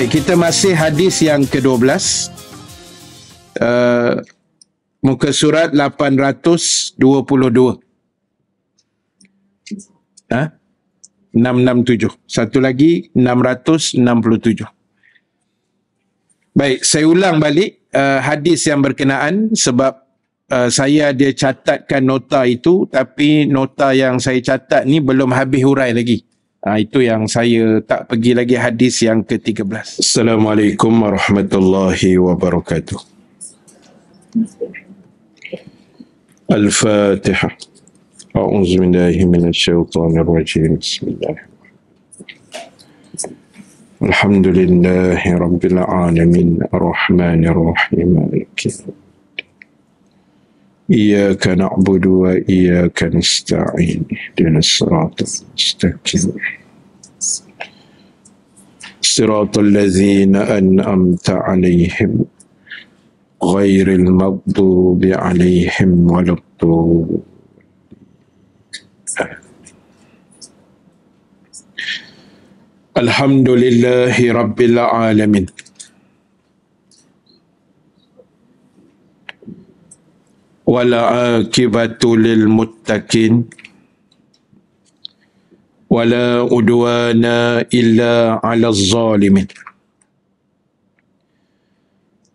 Baik, kita masih hadis yang ke-12. Uh, muka surat 822. Ha? 667. Satu lagi, 667. Baik, saya ulang balik uh, hadis yang berkenaan sebab uh, saya dia catatkan nota itu tapi nota yang saya catat ni belum habis hurai lagi. Ha, itu yang saya tak pergi lagi hadis yang ke-13. Assalamualaikum warahmatullahi wabarakatuh. Al-Fatiha. أعوذ بالله من الشيطان الرجيم بسم الله الحمد لله رب العالمين الرحمن الرحيم مالك إياك نعبد وإياك نستعين اهدنا الصراط المستقيم صراط الذين أنعمت عليهم غير المغضوب عليهم ولا الضالين الحمد لله رب العالمين عاقبة للمتقين ولا عدوان إلا على الظالمين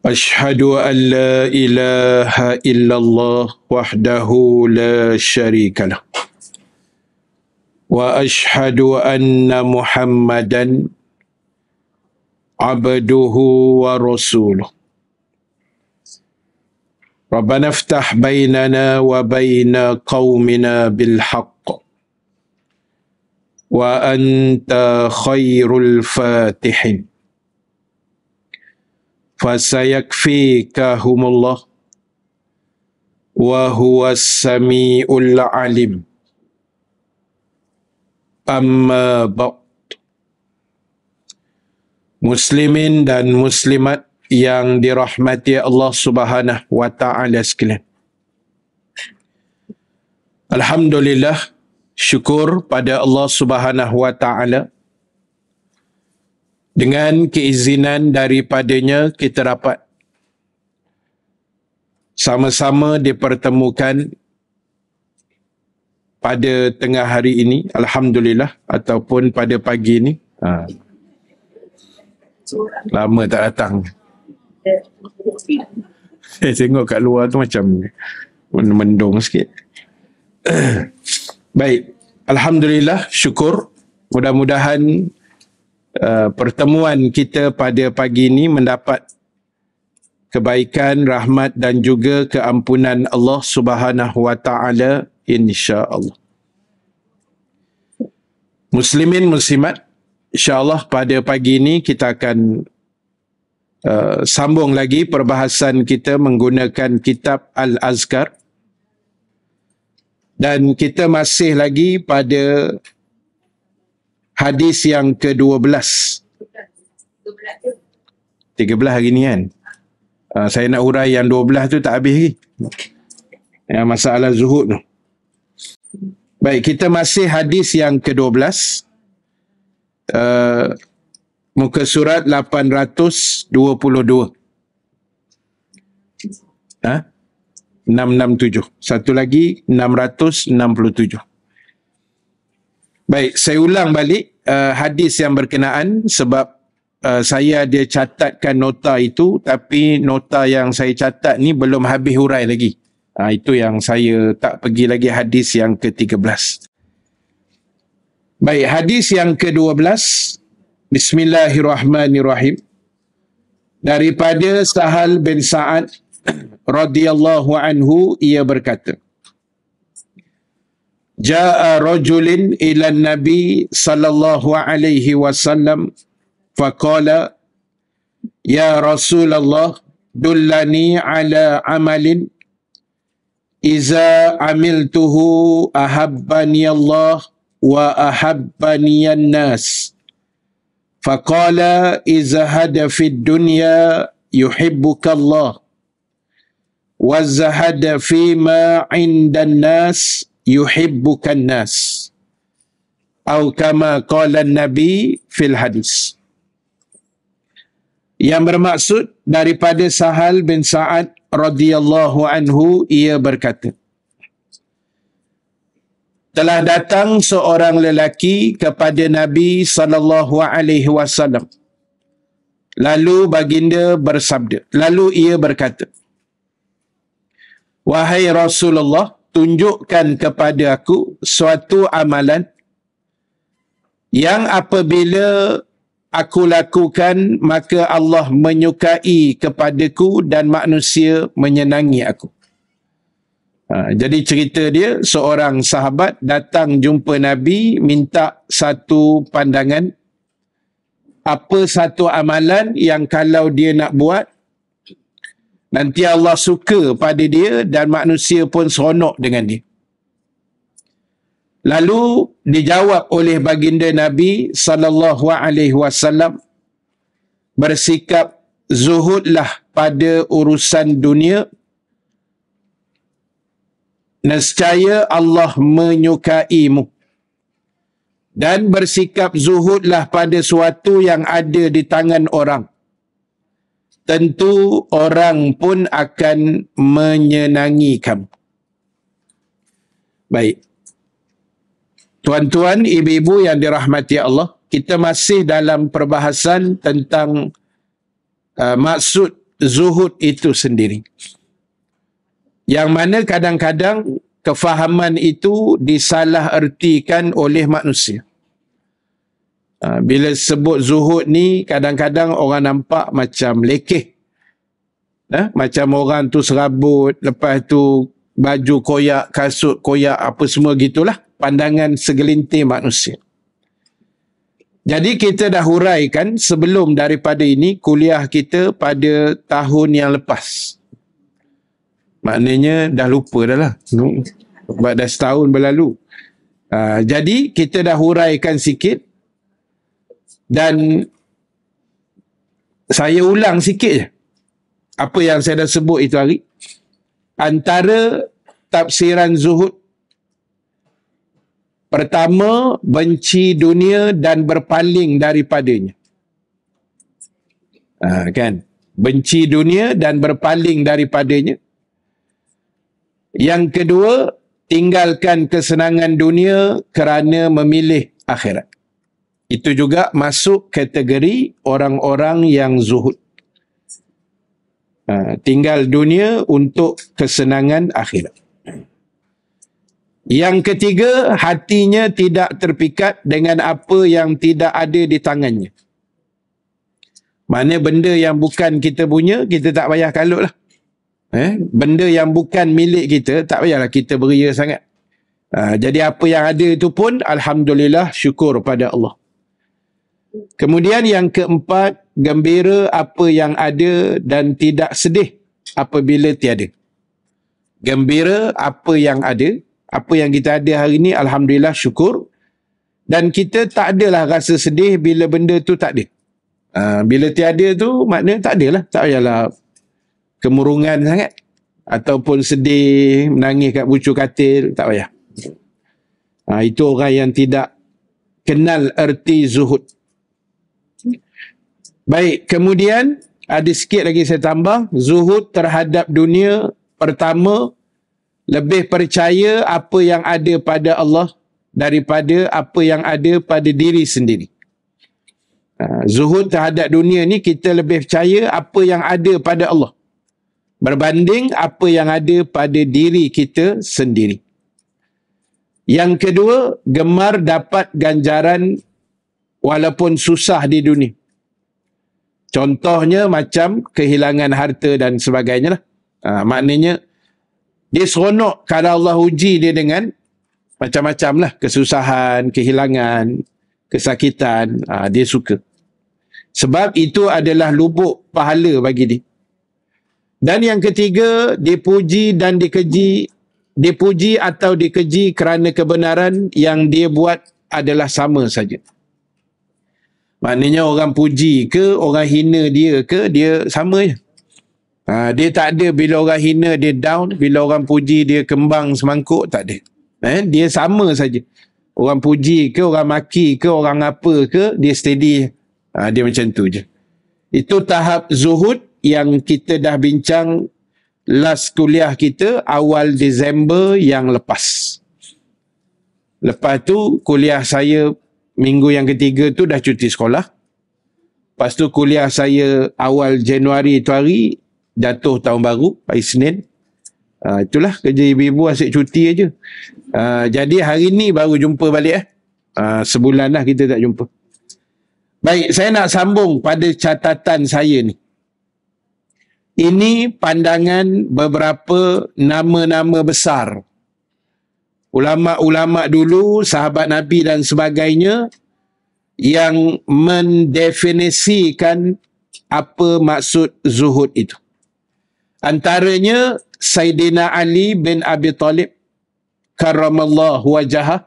أشهد أن لا إله إلا الله وحده لا شريك له وأشهد أن محمدا عبده ورسوله ربنا افتح بيننا وبين قومنا بالحق wa anta khairul fatihin fasayakfikahumullah wa huwa samiul alim amma ba'd muslimin dan muslimat yang dirahmati Allah Subhanahu wa taala sekalian Alhamdulillah syukur pada Allah Subhanahu wa taala dengan keizinan daripadanya kita dapat sama-sama dipertemukan pada tengah hari ini alhamdulillah ataupun pada pagi ini ha. lama tak datang saya tengok kat luar tu macam mendung sikit Baik, alhamdulillah syukur. Mudah-mudahan uh, pertemuan kita pada pagi ini mendapat kebaikan, rahmat dan juga keampunan Allah Subhanahu wa taala insya-Allah. Muslimin muslimat, insya-Allah pada pagi ini kita akan uh, sambung lagi perbahasan kita menggunakan kitab Al-Azkar dan kita masih lagi pada hadis yang ke-12. 13 hari ni kan. Uh, saya nak urai yang 12 tu tak habis lagi. Yang masalah zuhud tu. Baik, kita masih hadis yang ke-12. Uh, ah, muka surat 822. Ha? Huh? 667. Satu lagi 667. Baik, saya ulang balik uh, hadis yang berkenaan sebab uh, saya dia catatkan nota itu tapi nota yang saya catat ni belum habis hurai lagi. Uh, itu yang saya tak pergi lagi hadis yang ke-13. Baik, hadis yang ke-12 Bismillahirrahmanirrahim daripada Sahal bin Sa'ad radhiyallahu anhu ia berkata Jaa rajulin ila nabi sallallahu alaihi wasallam faqala ya rasulullah dullani ala amalin iza amiltuhu ahabbani allah wa ahabbani an-nas faqala iza hada fid dunya yuhibbuka allah وزهد فيما عند الناس يحبك الناس أو كما قال النبي في الحديث Yang bermaksud daripada Sahal bin Sa'ad radhiyallahu anhu ia berkata Telah datang seorang lelaki kepada Nabi sallallahu alaihi wasallam Lalu baginda bersabda lalu ia berkata Wahai Rasulullah, tunjukkan kepada aku suatu amalan yang apabila aku lakukan, maka Allah menyukai kepadaku dan manusia menyenangi aku. Ha, jadi cerita dia, seorang sahabat datang jumpa Nabi, minta satu pandangan. Apa satu amalan yang kalau dia nak buat, Nanti Allah suka pada dia dan manusia pun seronok dengan dia. Lalu dijawab oleh baginda Nabi sallallahu alaihi wasallam bersikap zuhudlah pada urusan dunia nescaya Allah menyukaimu dan bersikap zuhudlah pada suatu yang ada di tangan orang tentu orang pun akan menyenangi kamu. Baik. Tuan-tuan, ibu-ibu yang dirahmati Allah, kita masih dalam perbahasan tentang uh, maksud zuhud itu sendiri. Yang mana kadang-kadang kefahaman itu disalah oleh manusia. Ha, bila sebut zuhud ni, kadang-kadang orang nampak macam lekeh. Ha, macam orang tu serabut, lepas tu baju koyak, kasut koyak, apa semua gitulah. Pandangan segelintir manusia. Jadi kita dah huraikan sebelum daripada ini kuliah kita pada tahun yang lepas. Maknanya dah lupa dah lah. Sebab dah setahun berlalu. Uh, jadi kita dah huraikan sikit dan saya ulang sikit je apa yang saya dah sebut itu hari antara tafsiran zuhud pertama benci dunia dan berpaling daripadanya ha, kan benci dunia dan berpaling daripadanya yang kedua tinggalkan kesenangan dunia kerana memilih akhirat itu juga masuk kategori orang-orang yang zuhud. Ha, tinggal dunia untuk kesenangan akhirat. Yang ketiga, hatinya tidak terpikat dengan apa yang tidak ada di tangannya. Mana benda yang bukan kita punya, kita tak payah kalut lah. Eh? Benda yang bukan milik kita, tak payahlah kita beria sangat. Uh, jadi apa yang ada itu pun, Alhamdulillah syukur pada Allah. Kemudian yang keempat, gembira apa yang ada dan tidak sedih apabila tiada. Gembira apa yang ada, apa yang kita ada hari ini alhamdulillah syukur dan kita tak adalah rasa sedih bila benda tu tak ada. Uh, bila tiada tu makna tak adalah, tak payahlah kemurungan sangat ataupun sedih, menangis kat bucu katil, tak payah. Uh, itu orang yang tidak kenal erti zuhud. Baik, kemudian ada sikit lagi saya tambah. Zuhud terhadap dunia pertama, lebih percaya apa yang ada pada Allah daripada apa yang ada pada diri sendiri. Ha, zuhud terhadap dunia ni kita lebih percaya apa yang ada pada Allah berbanding apa yang ada pada diri kita sendiri. Yang kedua, gemar dapat ganjaran walaupun susah di dunia. Contohnya macam kehilangan harta dan sebagainya lah. Ha, maknanya dia seronok kalau Allah uji dia dengan macam-macam lah. Kesusahan, kehilangan, kesakitan. Ha, dia suka. Sebab itu adalah lubuk pahala bagi dia. Dan yang ketiga, dipuji dan dikeji. Dipuji atau dikeji kerana kebenaran yang dia buat adalah sama saja. Maknanya orang puji ke, orang hina dia ke, dia sama je. Ha, dia tak ada bila orang hina dia down, bila orang puji dia kembang semangkuk, tak ada. Eh, dia sama saja. Orang puji ke, orang maki ke, orang apa ke, dia steady. Ha, dia macam tu je. Itu tahap zuhud yang kita dah bincang last kuliah kita awal Disember yang lepas. Lepas tu kuliah saya minggu yang ketiga tu dah cuti sekolah. Lepas tu kuliah saya awal Januari tu hari, jatuh tahun baru, hari Senin. Uh, itulah kerja ibu-ibu asyik cuti aje. Uh, ah, jadi hari ni baru jumpa balik eh. Uh, sebulan lah kita tak jumpa. Baik, saya nak sambung pada catatan saya ni. Ini pandangan beberapa nama-nama besar ulama-ulama dulu, sahabat Nabi dan sebagainya yang mendefinisikan apa maksud zuhud itu. Antaranya Sayyidina Ali bin Abi Talib karamallahu wajah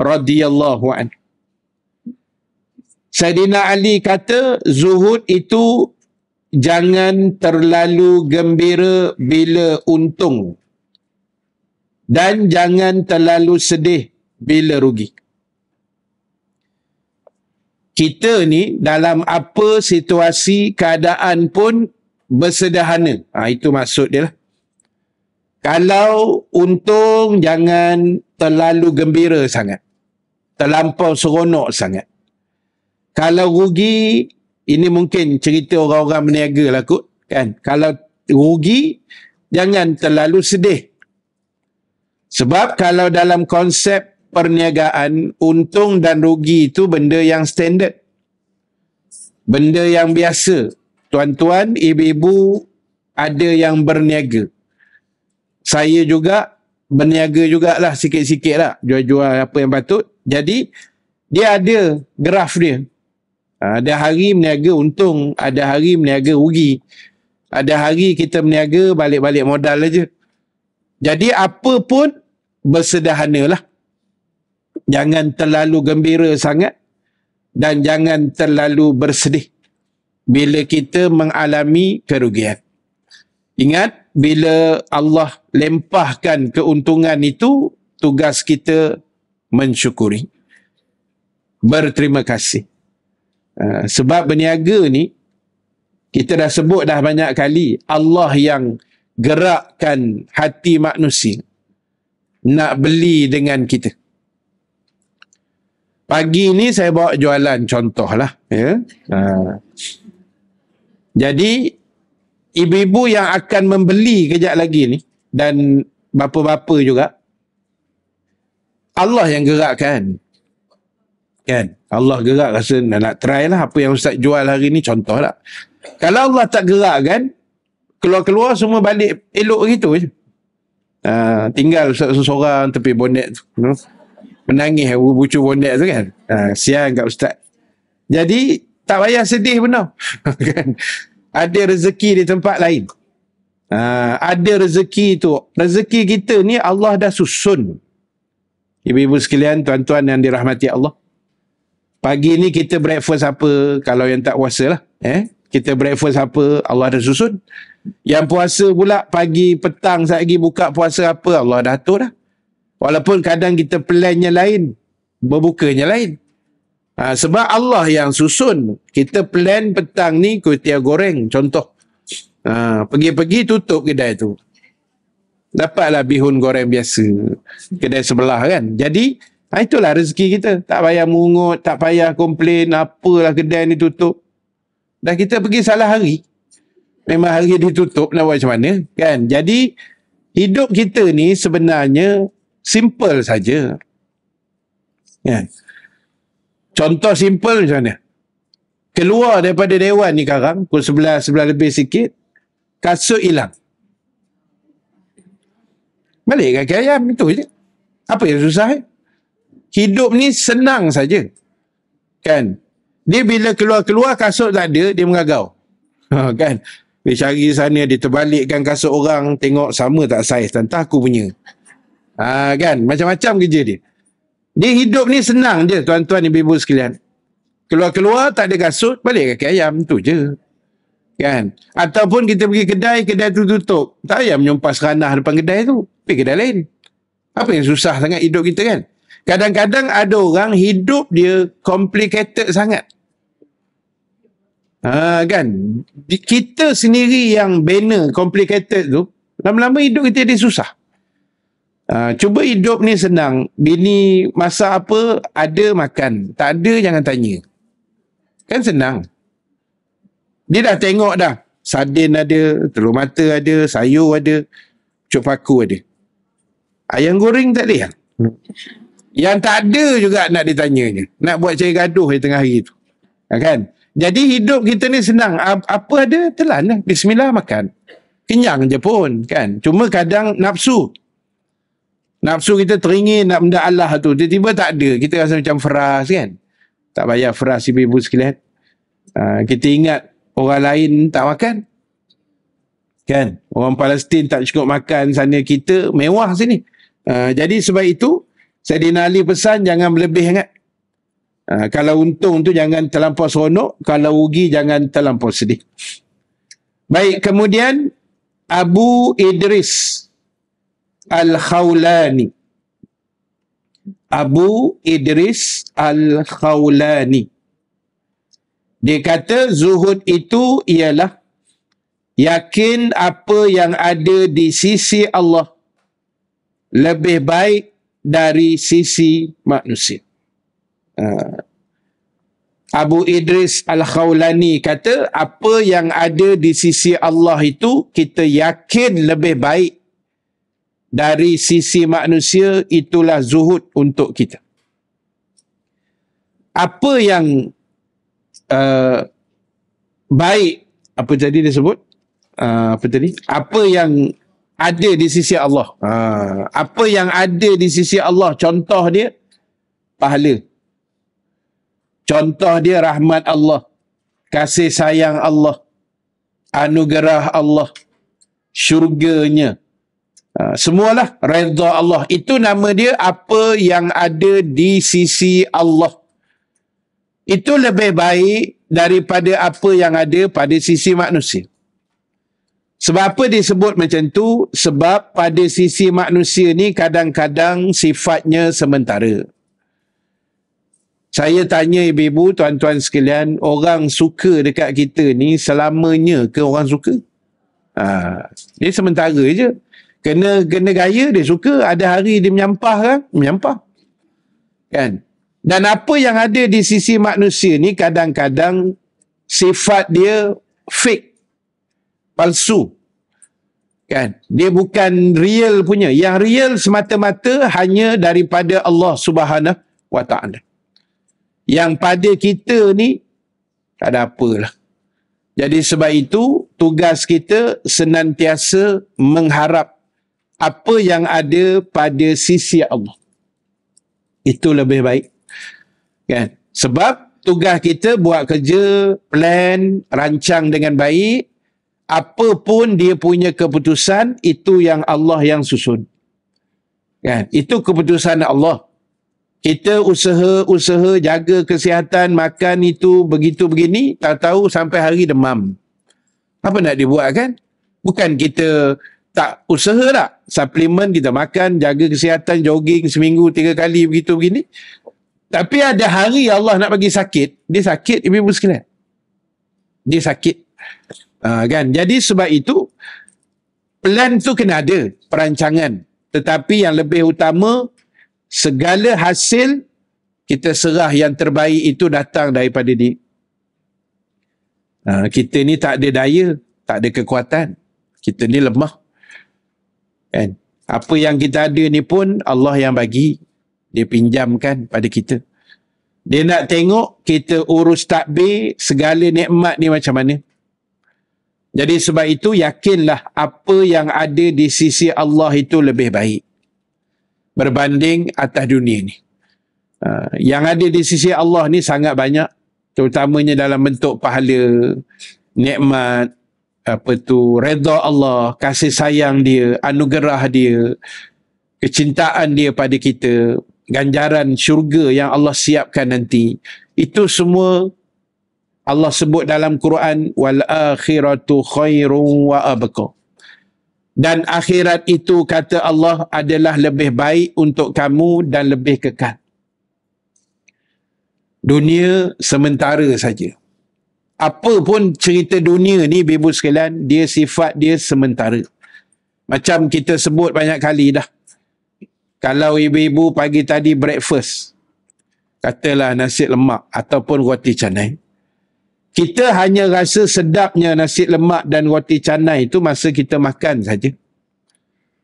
radhiyallahu an. Sayyidina Ali kata zuhud itu jangan terlalu gembira bila untung dan jangan terlalu sedih bila rugi. Kita ni dalam apa situasi keadaan pun bersederhana. Ha, itu maksud dia lah. Kalau untung jangan terlalu gembira sangat. Terlampau seronok sangat. Kalau rugi, ini mungkin cerita orang-orang meniaga lah kot. Kan? Kalau rugi, jangan terlalu sedih. Sebab kalau dalam konsep perniagaan, untung dan rugi itu benda yang standard. Benda yang biasa. Tuan-tuan, ibu-ibu ada yang berniaga. Saya juga berniaga jugalah sikit-sikit lah. Jual-jual apa yang patut. Jadi, dia ada graf dia. Ada hari berniaga untung, ada hari berniaga rugi. Ada hari kita berniaga balik-balik modal aja. Jadi apa pun bersedahanalah. Jangan terlalu gembira sangat dan jangan terlalu bersedih bila kita mengalami kerugian. Ingat bila Allah lempahkan keuntungan itu tugas kita mensyukuri. Berterima kasih. Ha, sebab berniaga ni kita dah sebut dah banyak kali Allah yang gerakkan hati manusia nak beli dengan kita. Pagi ni saya bawa jualan contohlah. Ya. Ha. Jadi ibu-ibu yang akan membeli kejap lagi ni dan bapa-bapa juga Allah yang gerakkan. Kan? Allah gerak rasa nak, nak try lah apa yang Ustaz jual hari ni contohlah. Kalau Allah tak gerak kan, keluar-keluar semua balik elok gitu je. Ah, tinggal seorang-seorang tepi bonet tu. You know? Menangis eh, bucu bonet tu kan. Uh, ah, sian kat ustaz. Jadi tak payah sedih pun tau. Kan? ada rezeki di tempat lain. Uh, ada rezeki tu. Rezeki kita ni Allah dah susun. Ibu-ibu sekalian, tuan-tuan yang dirahmati Allah. Pagi ni kita breakfast apa? Kalau yang tak puasa lah, Eh? Kita breakfast apa? Allah dah susun. Yang puasa pula pagi petang saat lagi buka puasa apa Allah dah atur dah. Walaupun kadang kita plannya lain, berbukanya lain. Ha, sebab Allah yang susun, kita plan petang ni kuitia goreng contoh. Ha, pergi-pergi tutup kedai tu. Dapatlah bihun goreng biasa. Kedai sebelah kan. Jadi ha, itulah rezeki kita. Tak payah mungut, tak payah komplain apalah kedai ni tutup. Dah kita pergi salah hari, memang hari ditutup nak buat macam mana kan jadi hidup kita ni sebenarnya simple saja ya. contoh simple macam mana keluar daripada dewan ni sekarang pukul sebelah sebelah lebih sikit kasut hilang balik kaki ayam itu je apa yang susah eh? hidup ni senang saja kan dia bila keluar-keluar kasut tak ada dia mengagau kan dia cari sana, dia terbalikkan kasut orang, tengok sama tak saiz, tentang aku punya. Ha, kan? Macam-macam kerja dia. Dia hidup ni senang je, tuan-tuan ibu ibu sekalian. Keluar-keluar, tak ada kasut, balik kaki ayam, tu je. Kan? Ataupun kita pergi kedai, kedai tu tutup. Tak payah menyumpas ranah depan kedai tu. Pergi kedai lain. Apa yang susah sangat hidup kita kan? Kadang-kadang ada orang hidup dia complicated sangat. Ha, kan kita sendiri yang bina complicated tu lama-lama hidup kita jadi susah uh, cuba hidup ni senang bini masa apa ada makan tak ada jangan tanya kan senang dia dah tengok dah sardin ada telur mata ada sayur ada cup paku ada ayam goreng tak ada ah? yang tak ada juga nak ditanyanya nak buat cari gaduh di tengah hari tu ha, kan jadi hidup kita ni senang. Apa ada, telan lah. Bismillah, makan. Kenyang je pun, kan. Cuma kadang nafsu. Nafsu kita teringin nak benda Allah tu. Tiba-tiba tak ada. Kita rasa macam feras, kan. Tak payah feras ibu-ibu sekalian. Ha, kita ingat orang lain tak makan. Kan? Orang Palestin tak cukup makan sana kita. Mewah sini. Ha, jadi sebab itu, saya dinali pesan jangan berlebih sangat. Ha, kalau untung tu jangan terlampau seronok. Kalau rugi jangan terlampau sedih. Baik, kemudian Abu Idris Al-Khawlani. Abu Idris Al-Khawlani. Dia kata zuhud itu ialah yakin apa yang ada di sisi Allah lebih baik dari sisi manusia. Ah. Abu Idris Al-Khawlani kata, apa yang ada di sisi Allah itu, kita yakin lebih baik dari sisi manusia, itulah zuhud untuk kita. Apa yang uh, baik, apa jadi dia sebut? Uh, apa tadi? Apa yang ada di sisi Allah. Uh, apa yang ada di sisi Allah, contoh dia, pahala. Contoh dia rahmat Allah. Kasih sayang Allah. Anugerah Allah. Syurganya. Ha, semualah redha Allah. Itu nama dia apa yang ada di sisi Allah. Itu lebih baik daripada apa yang ada pada sisi manusia. Sebab apa disebut macam tu? Sebab pada sisi manusia ni kadang-kadang sifatnya Sementara. Saya tanya ibu-ibu, tuan-tuan sekalian, orang suka dekat kita ni selamanya ke orang suka? Ha, dia sementara je. Kena kena gaya dia suka, ada hari dia menyampah kan? Menyampah. Kan? Dan apa yang ada di sisi manusia ni kadang-kadang sifat dia fake. Palsu. Kan? Dia bukan real punya. Yang real semata-mata hanya daripada Allah Subhanahu Wa yang pada kita ni tak ada apalah. Jadi sebab itu tugas kita senantiasa mengharap apa yang ada pada sisi Allah. Itu lebih baik. Kan? Sebab tugas kita buat kerja, plan, rancang dengan baik. Apa pun dia punya keputusan, itu yang Allah yang susun. Kan? Itu keputusan Allah kita usaha-usaha jaga kesihatan, makan itu begitu begini, tak tahu sampai hari demam. Apa nak dibuat kan? Bukan kita tak usaha tak? Lah. Suplemen kita makan, jaga kesihatan, jogging seminggu tiga kali begitu begini. Tapi ada hari Allah nak bagi sakit, dia sakit ibu-ibu sekalian. Dia sakit. Uh, kan? Jadi sebab itu, plan tu kena ada, perancangan. Tetapi yang lebih utama, segala hasil kita serah yang terbaik itu datang daripada dia. Ha, kita ni tak ada daya, tak ada kekuatan. Kita ni lemah. Kan? Apa yang kita ada ni pun Allah yang bagi. Dia pinjamkan pada kita. Dia nak tengok kita urus takbir segala nikmat ni macam mana. Jadi sebab itu yakinlah apa yang ada di sisi Allah itu lebih baik berbanding atas dunia ni. Uh, yang ada di sisi Allah ni sangat banyak terutamanya dalam bentuk pahala, nikmat apa tu redha Allah, kasih sayang dia, anugerah dia, kecintaan dia pada kita, ganjaran syurga yang Allah siapkan nanti. Itu semua Allah sebut dalam Quran wal akhiratu khairun wa abqa dan akhirat itu kata Allah adalah lebih baik untuk kamu dan lebih kekal. Dunia sementara saja. Apa pun cerita dunia ni Ibu sekalian, dia sifat dia sementara. Macam kita sebut banyak kali dah. Kalau ibu-ibu pagi tadi breakfast, katalah nasi lemak ataupun roti canai kita hanya rasa sedapnya nasi lemak dan roti canai itu masa kita makan saja.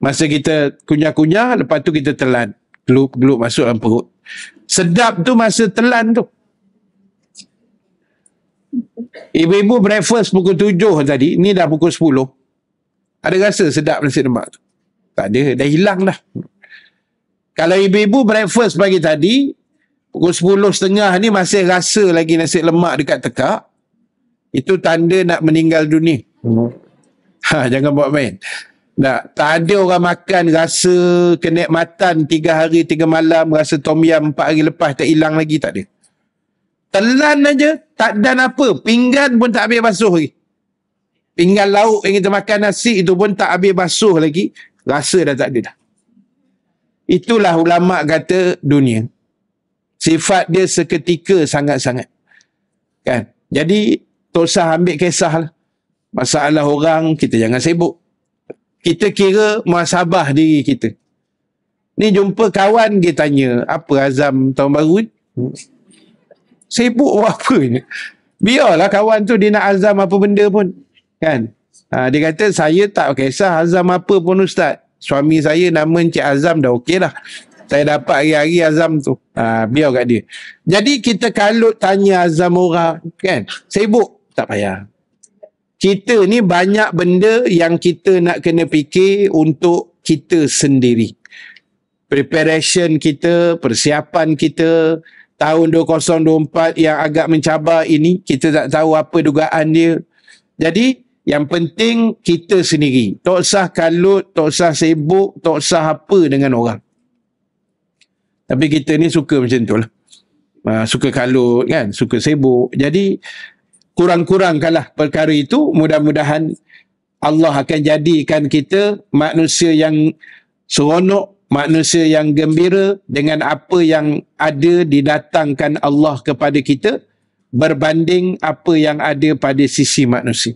Masa kita kunyah-kunyah, lepas tu kita telan. Gelup-gelup masuk dalam perut. Sedap tu masa telan tu. Ibu-ibu breakfast pukul tujuh tadi, ni dah pukul sepuluh. Ada rasa sedap nasi lemak tu? Tak ada, dah hilang dah. Kalau ibu-ibu breakfast pagi tadi, pukul sepuluh setengah, ni masih rasa lagi nasi lemak dekat tekak, itu tanda nak meninggal dunia. Hmm. Ha, jangan buat main. Nah, tak ada orang makan rasa kenikmatan tiga hari, tiga malam, rasa tom yam empat hari lepas tak hilang lagi, tak ada. Telan aja tak dan apa, pinggan pun tak habis basuh lagi. Pinggan lauk yang kita makan nasi itu pun tak habis basuh lagi, rasa dah tak ada dah. Itulah ulama' kata dunia. Sifat dia seketika sangat-sangat. Kan? Jadi tak usah ambil kisah lah. Masalah orang, kita jangan sibuk. Kita kira masabah diri kita. Ni jumpa kawan, dia tanya, apa azam tahun baru ni? Sibuk apa ni? Biarlah kawan tu dia nak azam apa benda pun. Kan? Ha, dia kata, saya tak kisah azam apa pun ustaz. Suami saya nama Encik Azam dah okey lah. Saya dapat hari-hari azam tu. Ha, biar kat dia. Jadi kita kalut tanya azam orang. Kan? Sibuk tak payah. Kita ni banyak benda yang kita nak kena fikir untuk kita sendiri. Preparation kita, persiapan kita, tahun 2024 yang agak mencabar ini, kita tak tahu apa dugaan dia. Jadi, yang penting kita sendiri. Tak usah kalut, tak usah sibuk, tak usah apa dengan orang. Tapi kita ni suka macam tu lah. Ah, suka kalut kan, suka sibuk. Jadi, kurang-kuranglah perkara itu mudah-mudahan Allah akan jadikan kita manusia yang seronok manusia yang gembira dengan apa yang ada didatangkan Allah kepada kita berbanding apa yang ada pada sisi manusia.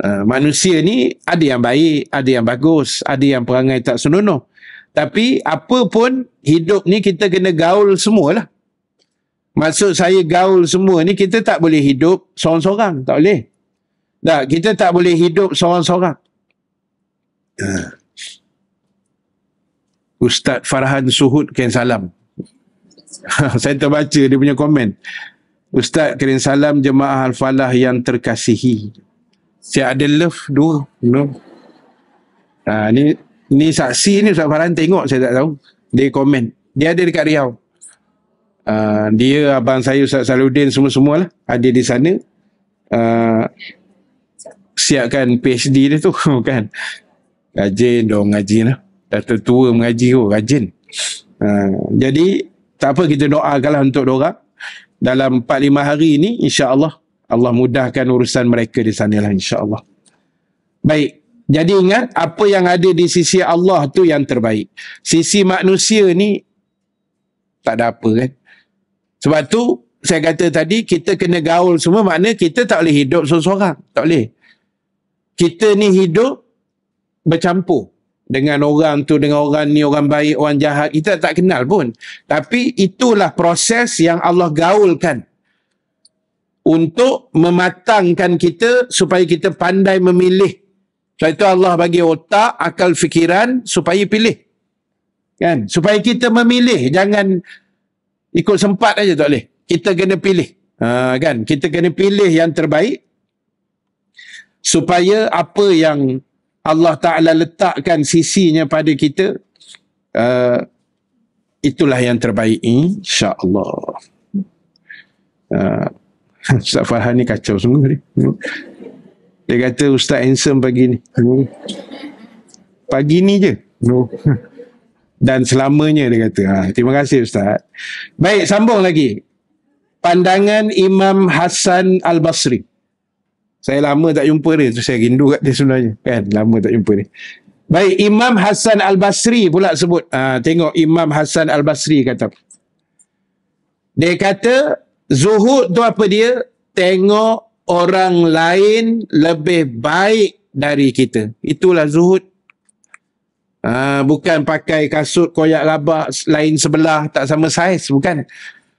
Uh, manusia ni ada yang baik, ada yang bagus, ada yang perangai tak senonoh. Tapi apapun hidup ni kita kena gaul semualah. Maksud saya gaul semua ni kita tak boleh hidup seorang-seorang. Tak boleh. Tak, kita tak boleh hidup seorang-seorang. Uh. Ustaz Farhan Suhud Ken Salam. saya terbaca dia punya komen. Ustaz Ken Salam jemaah Al-Falah yang terkasihi. Saya ada love dua. No. Ha, ni, ni saksi ni Ustaz Farhan tengok saya tak tahu. Dia komen. Dia ada dekat Riau. Ah, dia abang saya Ustaz Saludin semua-semualah ada di sana uh, siapkan PhD dia tu kan rajin dong mengaji lah dah tertua mengaji tu oh, rajin uh, jadi tak apa kita doakanlah untuk diorang dalam 4-5 hari ini insya Allah Allah mudahkan urusan mereka di sana lah Allah. baik jadi ingat apa yang ada di sisi Allah tu yang terbaik. Sisi manusia ni tak ada apa kan. Sebab tu saya kata tadi kita kena gaul semua makna kita tak boleh hidup seorang-seorang. Tak boleh. Kita ni hidup bercampur dengan orang tu, dengan orang ni, orang baik, orang jahat. Kita tak kenal pun. Tapi itulah proses yang Allah gaulkan untuk mematangkan kita supaya kita pandai memilih. So itu Allah bagi otak, akal fikiran supaya pilih. Kan? Supaya kita memilih. Jangan ikut sempat aja tak boleh. Kita kena pilih. Ha, kan? Kita kena pilih yang terbaik supaya apa yang Allah Ta'ala letakkan sisinya pada kita uh, itulah yang terbaik insyaAllah. Uh, Ustaz Farhan ni kacau semua ni. Dia kata Ustaz handsome pagi ni. Pagi ni je dan selamanya dia kata. Ha, terima kasih Ustaz. Baik, sambung lagi. Pandangan Imam Hasan Al-Basri. Saya lama tak jumpa dia. Tu saya rindu kat dia sebenarnya. Kan, lama tak jumpa dia. Baik, Imam Hasan Al-Basri pula sebut. Ha, tengok Imam Hasan Al-Basri kata. Dia kata, zuhud tu apa dia? Tengok orang lain lebih baik dari kita. Itulah zuhud. Ha, bukan pakai kasut koyak labak lain sebelah tak sama saiz. Bukan.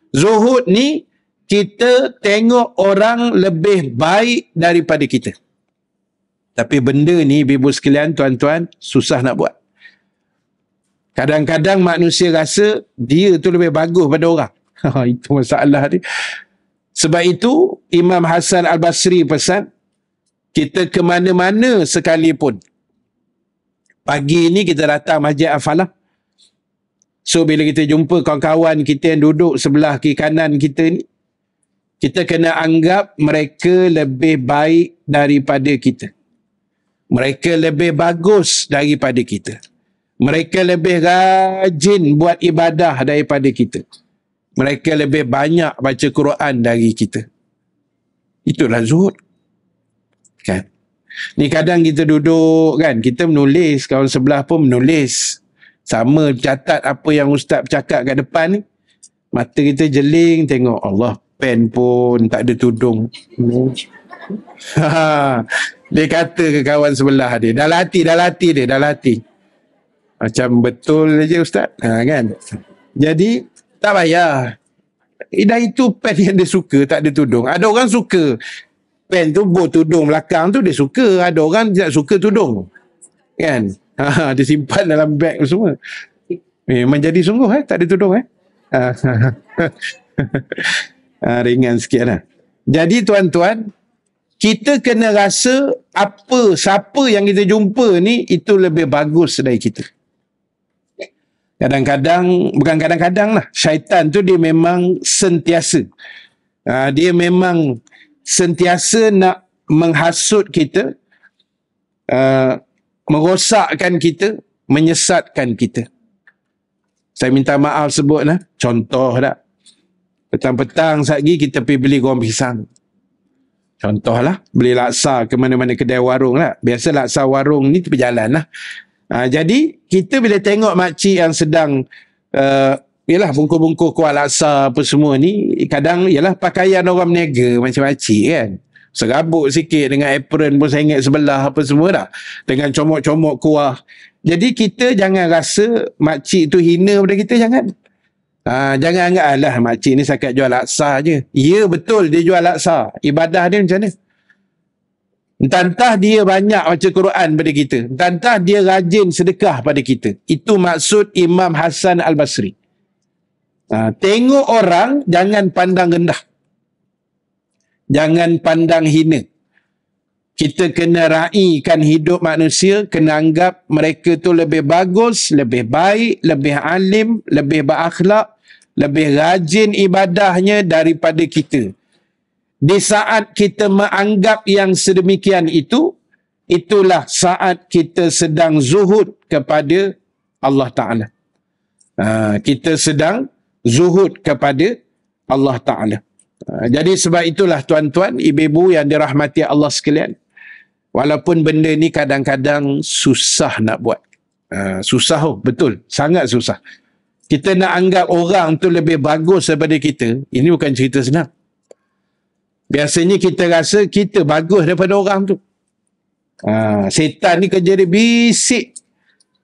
Zuhud ni kita tengok orang lebih baik daripada kita. Tapi benda ni ibu sekalian tuan-tuan susah nak buat. Kadang-kadang manusia rasa dia tu lebih bagus pada orang. Ha, itu masalah dia. Sebab itu Imam Hasan Al-Basri pesan kita ke mana-mana sekalipun pagi ni kita datang masjid Al-Falah. So bila kita jumpa kawan-kawan kita yang duduk sebelah kiri kanan kita ni, kita kena anggap mereka lebih baik daripada kita. Mereka lebih bagus daripada kita. Mereka lebih rajin buat ibadah daripada kita. Mereka lebih banyak baca Quran dari kita. Itulah zuhud. Kan? Ni kadang kita duduk kan, kita menulis, kawan sebelah pun menulis. Sama catat apa yang ustaz cakap kat depan ni. Mata kita jeling tengok Allah pen pun tak ada tudung. Ha, dia kata ke kawan sebelah dia, dah latih, dah latih dia, dah latih. Macam betul je ustaz. Ha, kan? Jadi tak payah. Dan itu pen yang dia suka, tak ada tudung. Ada orang suka pen tu buat tudung belakang tu dia suka ada orang tak suka tudung kan ha, dia simpan dalam beg semua memang menjadi sungguh eh tak ada tudung eh ha, ringan sikit lah jadi tuan-tuan kita kena rasa apa siapa yang kita jumpa ni itu lebih bagus dari kita kadang-kadang bukan kadang-kadang lah syaitan tu dia memang sentiasa ha, dia memang sentiasa nak menghasut kita, uh, merosakkan kita, menyesatkan kita. Saya minta maaf sebut lah. Contoh lah. Petang-petang sekejap lagi kita pergi beli goreng pisang. Contoh lah. Beli laksa ke mana-mana kedai warung lah. Biasa laksa warung ni tepi jalan lah. Ha, jadi kita bila tengok makcik yang sedang uh, Yalah bungku-bungku kuah laksa apa semua ni kadang yalah pakaian orang berniaga macam-macam kan. Serabut sikit dengan apron pun sengit sebelah apa semua dah. Dengan comok-comok kuah. Jadi kita jangan rasa makcik tu hina pada kita jangan. Ha, jangan anggap lah makcik ni sakit jual laksa je. Ya betul dia jual laksa. Ibadah dia macam ni. Entah-entah dia banyak baca Quran pada kita. Entah-entah dia rajin sedekah pada kita. Itu maksud Imam Hasan Al-Basri. Ha, tengok orang, jangan pandang rendah. Jangan pandang hina. Kita kena raikan hidup manusia, kena anggap mereka tu lebih bagus, lebih baik, lebih alim, lebih berakhlak, lebih rajin ibadahnya daripada kita. Di saat kita menganggap yang sedemikian itu, itulah saat kita sedang zuhud kepada Allah Ta'ala. Ha, kita sedang zuhud kepada Allah Ta'ala. Ha, jadi sebab itulah tuan-tuan, ibu-ibu yang dirahmati Allah sekalian. Walaupun benda ni kadang-kadang susah nak buat. Ha, susah oh, betul. Sangat susah. Kita nak anggap orang tu lebih bagus daripada kita, ini bukan cerita senang. Biasanya kita rasa kita bagus daripada orang tu. Ha, setan ni kerja dia bisik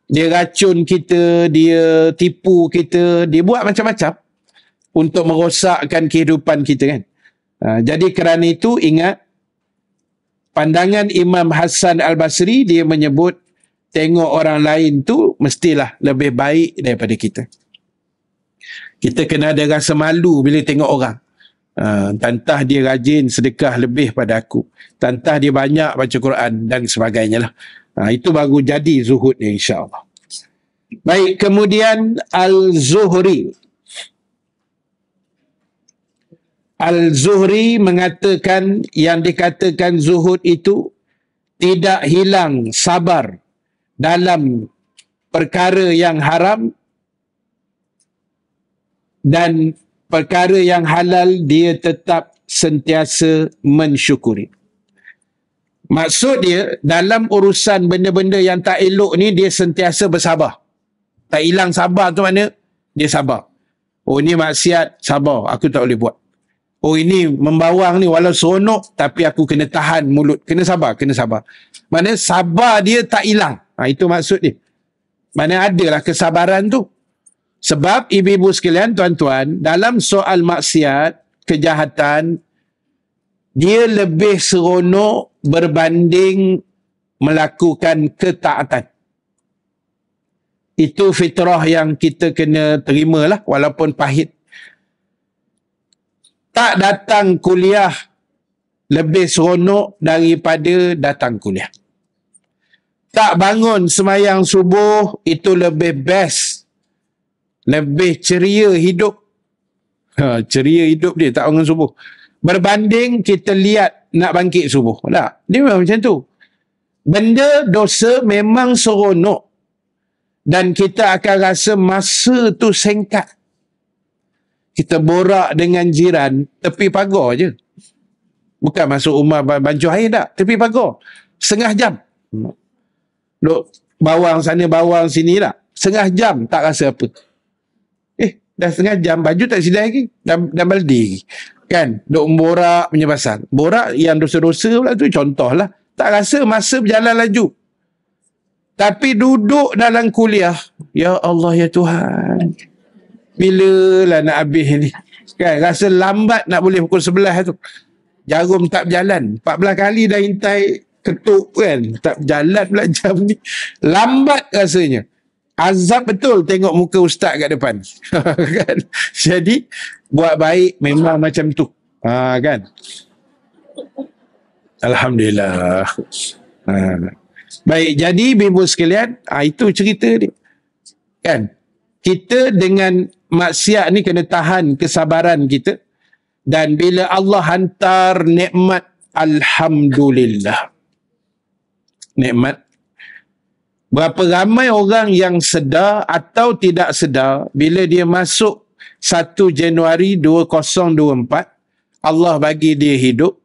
dia racun kita, dia tipu kita, dia buat macam-macam untuk merosakkan kehidupan kita kan. Ha, jadi kerana itu ingat pandangan Imam Hasan Al-Basri dia menyebut tengok orang lain tu mestilah lebih baik daripada kita. Kita kena ada rasa malu bila tengok orang. Uh, tantah dia rajin sedekah lebih pada aku. Tantah dia banyak baca Quran dan sebagainya lah. Ha, itu baru jadi zuhud zuhudnya insyaAllah. Baik, kemudian Al-Zuhri. Al-Zuhri mengatakan yang dikatakan zuhud itu tidak hilang sabar dalam perkara yang haram dan perkara yang halal dia tetap sentiasa mensyukuri. Maksud dia dalam urusan benda-benda yang tak elok ni dia sentiasa bersabar. Tak hilang sabar tu mana? Dia sabar. Oh ni maksiat, sabar. Aku tak boleh buat. Oh ini membawang ni walau seronok tapi aku kena tahan mulut. Kena sabar, kena sabar. Mana sabar dia tak hilang. Ha, itu maksud dia. Mana adalah kesabaran tu. Sebab ibu-ibu sekalian tuan-tuan dalam soal maksiat, kejahatan, dia lebih seronok berbanding melakukan ketaatan. Itu fitrah yang kita kena terima lah walaupun pahit. Tak datang kuliah lebih seronok daripada datang kuliah. Tak bangun semayang subuh itu lebih best. Lebih ceria hidup. Ha, ceria hidup dia tak bangun subuh berbanding kita lihat nak bangkit subuh. Tak? Lah, dia memang macam tu. Benda dosa memang seronok. Dan kita akan rasa masa tu singkat. Kita borak dengan jiran tepi pagar je. Bukan masuk rumah banjur air tak. Tepi pagar. Sengah jam. Duk bawang sana, bawang sini tak. Lah. Sengah jam tak rasa apa. Eh, dah sengah jam baju tak sidai lagi. Dah, dah baldi lagi. Kan? Duk borak menyebasan. Borak yang dosa-dosa pula tu contoh lah, Tak rasa masa berjalan laju. Tapi duduk dalam kuliah. Ya Allah, Ya Tuhan. Bilalah nak habis ni. Kan? Rasa lambat nak boleh pukul sebelah tu. Jarum tak berjalan. 14 kali dah intai ketuk kan. Tak berjalan pula jam ni. Lambat rasanya azab betul tengok muka ustaz kat depan kan jadi buat baik memang macam tu ha kan alhamdulillah ha baik jadi ibu sekalian ha, itu cerita dia kan kita dengan maksiat ni kena tahan kesabaran kita dan bila Allah hantar nikmat alhamdulillah nikmat Berapa ramai orang yang sedar atau tidak sedar bila dia masuk 1 Januari 2024 Allah bagi dia hidup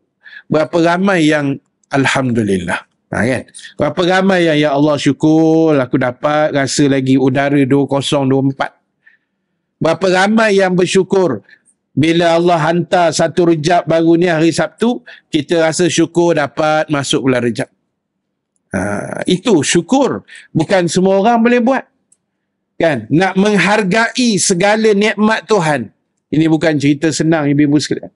berapa ramai yang alhamdulillah ha, kan berapa ramai yang ya Allah syukur aku dapat rasa lagi udara 2024 berapa ramai yang bersyukur bila Allah hantar satu rejab baru ni hari Sabtu kita rasa syukur dapat masuk bulan rejab Ha, itu syukur bukan semua orang boleh buat. Kan? Nak menghargai segala nikmat Tuhan. Ini bukan cerita senang ibu-ibu sekalian.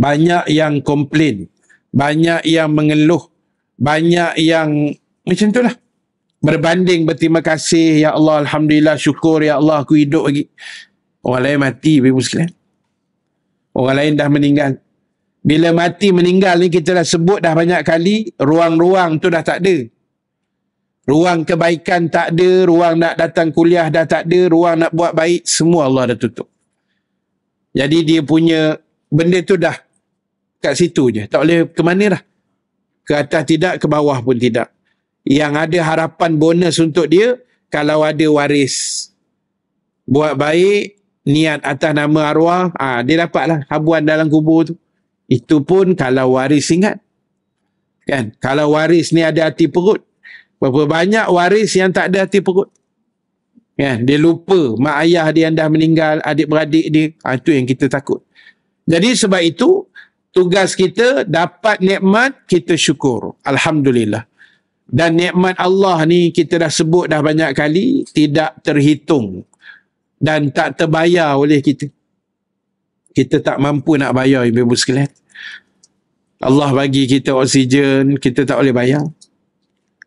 Banyak yang komplain, banyak yang mengeluh, banyak yang macam itulah. Berbanding berterima kasih, Ya Allah, Alhamdulillah, syukur, Ya Allah, aku hidup lagi. Orang lain mati, ibu-ibu sekalian. Orang lain dah meninggal. Bila mati meninggal ni kita dah sebut dah banyak kali ruang-ruang tu dah tak ada. Ruang kebaikan tak ada, ruang nak datang kuliah dah tak ada, ruang nak buat baik semua Allah dah tutup. Jadi dia punya benda tu dah kat situ je. Tak boleh ke mana dah. Ke atas tidak, ke bawah pun tidak. Yang ada harapan bonus untuk dia, kalau ada waris. Buat baik, niat atas nama arwah, ah ha, dia dapatlah habuan dalam kubur tu. Itu pun kalau waris ingat. Kan? Kalau waris ni ada hati perut. Berapa banyak waris yang tak ada hati perut. Kan? Dia lupa mak ayah dia yang dah meninggal, adik-beradik dia. Ha, itu yang kita takut. Jadi sebab itu, tugas kita dapat nikmat, kita syukur. Alhamdulillah. Dan nikmat Allah ni kita dah sebut dah banyak kali, tidak terhitung. Dan tak terbayar oleh kita kita tak mampu nak bayar ibu-ibu sekalian. Allah bagi kita oksigen, kita tak boleh bayar.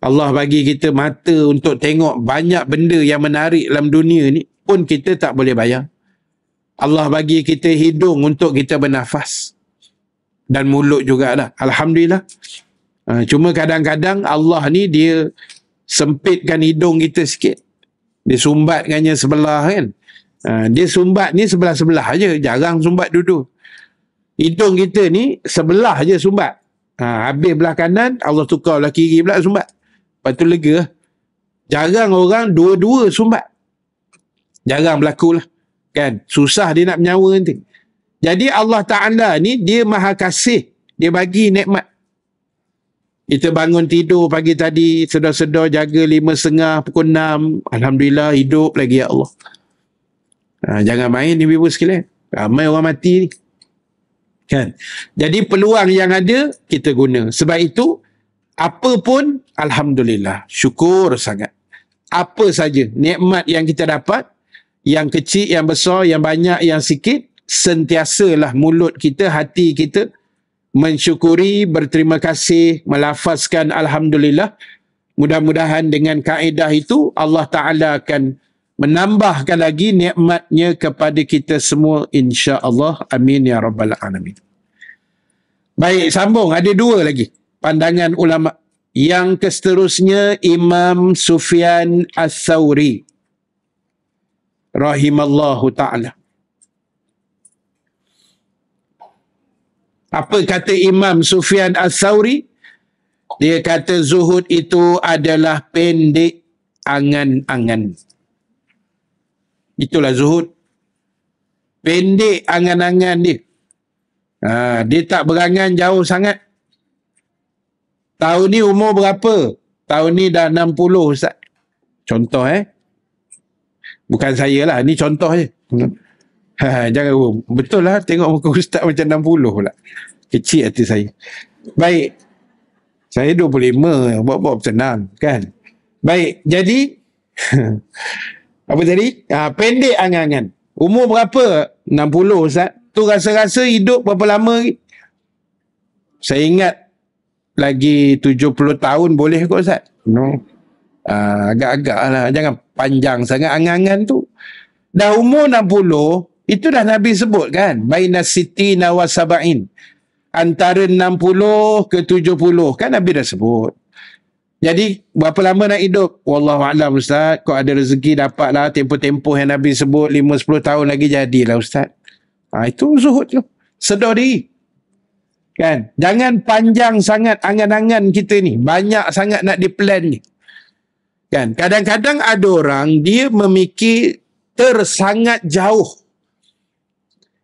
Allah bagi kita mata untuk tengok banyak benda yang menarik dalam dunia ni pun kita tak boleh bayar. Allah bagi kita hidung untuk kita bernafas. Dan mulut juga lah. Alhamdulillah. Ah, cuma kadang-kadang Allah ni dia sempitkan hidung kita sikit. Dia sumbatkannya sebelah kan. Ha, dia sumbat ni sebelah-sebelah aja jarang sumbat duduk hidung kita ni sebelah aja sumbat ha, habis belah kanan Allah tukar belah kiri pula sumbat lepas tu lega jarang orang dua-dua sumbat jarang berlaku lah kan susah dia nak menyawa nanti jadi Allah Ta'ala ni dia maha kasih dia bagi nikmat kita bangun tidur pagi tadi sedar-sedar jaga lima setengah pukul enam Alhamdulillah hidup lagi ya Allah Ha, jangan main ni people sekalian. Ramai orang mati ni. Kan? Jadi peluang yang ada, kita guna. Sebab itu, apa pun, Alhamdulillah. Syukur sangat. Apa saja, nikmat yang kita dapat, yang kecil, yang besar, yang banyak, yang sikit, sentiasalah mulut kita, hati kita, mensyukuri, berterima kasih, melafazkan Alhamdulillah. Mudah-mudahan dengan kaedah itu, Allah Ta'ala akan berhasil menambahkan lagi nikmatnya kepada kita semua insya-Allah amin ya rabbal alamin. Baik sambung ada dua lagi pandangan ulama yang seterusnya Imam Sufyan As-Sauri rahimallahu taala. Apa kata Imam Sufyan As-Sauri? Dia kata zuhud itu adalah pendek angan-angan. Itulah zuhud. Pendek angan-angan dia. Ha, dia tak berangan jauh sangat. Tahun ni umur berapa? Tahun ni dah 60 Ustaz. Contoh eh. Bukan saya lah. Ni contoh je. Ha, jangan um. Betul lah. Tengok muka Ustaz macam 60 pula. Kecil hati saya. Baik. Saya 25. Bob-bob senang. Kan? Baik. Jadi. apa tadi? Ah, pendek angan-angan. Umur berapa? 60 Ustaz. Tu rasa-rasa hidup berapa lama? Saya ingat lagi 70 tahun boleh kot Ustaz. No. Ah, agak-agak lah. Jangan panjang sangat angan-angan tu. Dah umur 60, itu dah Nabi sebut kan? Baina siti nawasaba'in. Antara 60 ke 70. Kan Nabi dah sebut. Jadi berapa lama nak hidup? Wallahu alam ustaz, kau ada rezeki dapatlah tempoh-tempoh yang Nabi sebut 5 10 tahun lagi jadilah ustaz. Ha, itu zuhud tu. Sedar diri. Kan? Jangan panjang sangat angan-angan kita ni. Banyak sangat nak diplan ni. Kan? Kadang-kadang ada orang dia memikir tersangat jauh.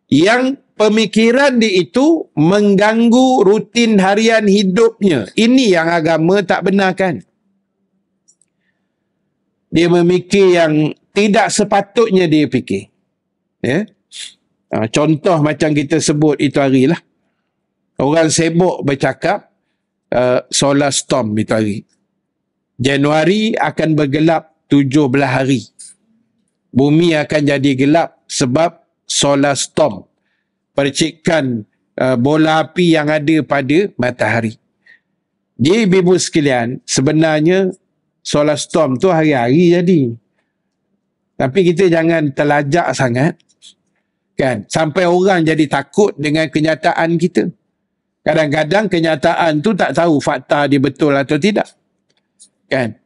Yang pemikiran dia itu mengganggu rutin harian hidupnya. Ini yang agama tak benarkan. Dia memikir yang tidak sepatutnya dia fikir. Ya? Ha, contoh macam kita sebut itu hari lah. Orang sibuk bercakap uh, solar storm itu hari. Januari akan bergelap 17 hari. Bumi akan jadi gelap sebab solar storm percikan uh, bola api yang ada pada matahari. Di ibu sekalian, sebenarnya solar storm tu hari-hari jadi. Tapi kita jangan terlajak sangat. Kan? Sampai orang jadi takut dengan kenyataan kita. Kadang-kadang kenyataan tu tak tahu fakta dia betul atau tidak. Kan?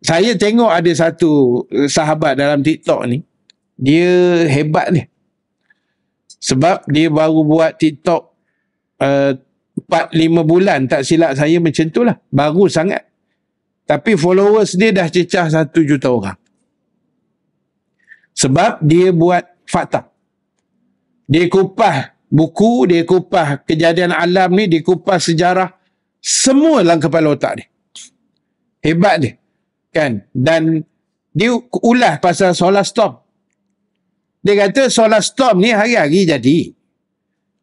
Saya tengok ada satu sahabat dalam TikTok ni. Dia hebat ni. Dia. Sebab dia baru buat TikTok uh, eh, 4-5 bulan tak silap saya macam tu lah. Baru sangat. Tapi followers dia dah cecah 1 juta orang. Sebab dia buat fakta. Dia kupas buku, dia kupas kejadian alam ni, dia kupas sejarah. Semua dalam kepala otak dia. Hebat dia. Kan? Dan dia ulah pasal solar storm. Dia kata solar storm ni hari-hari jadi.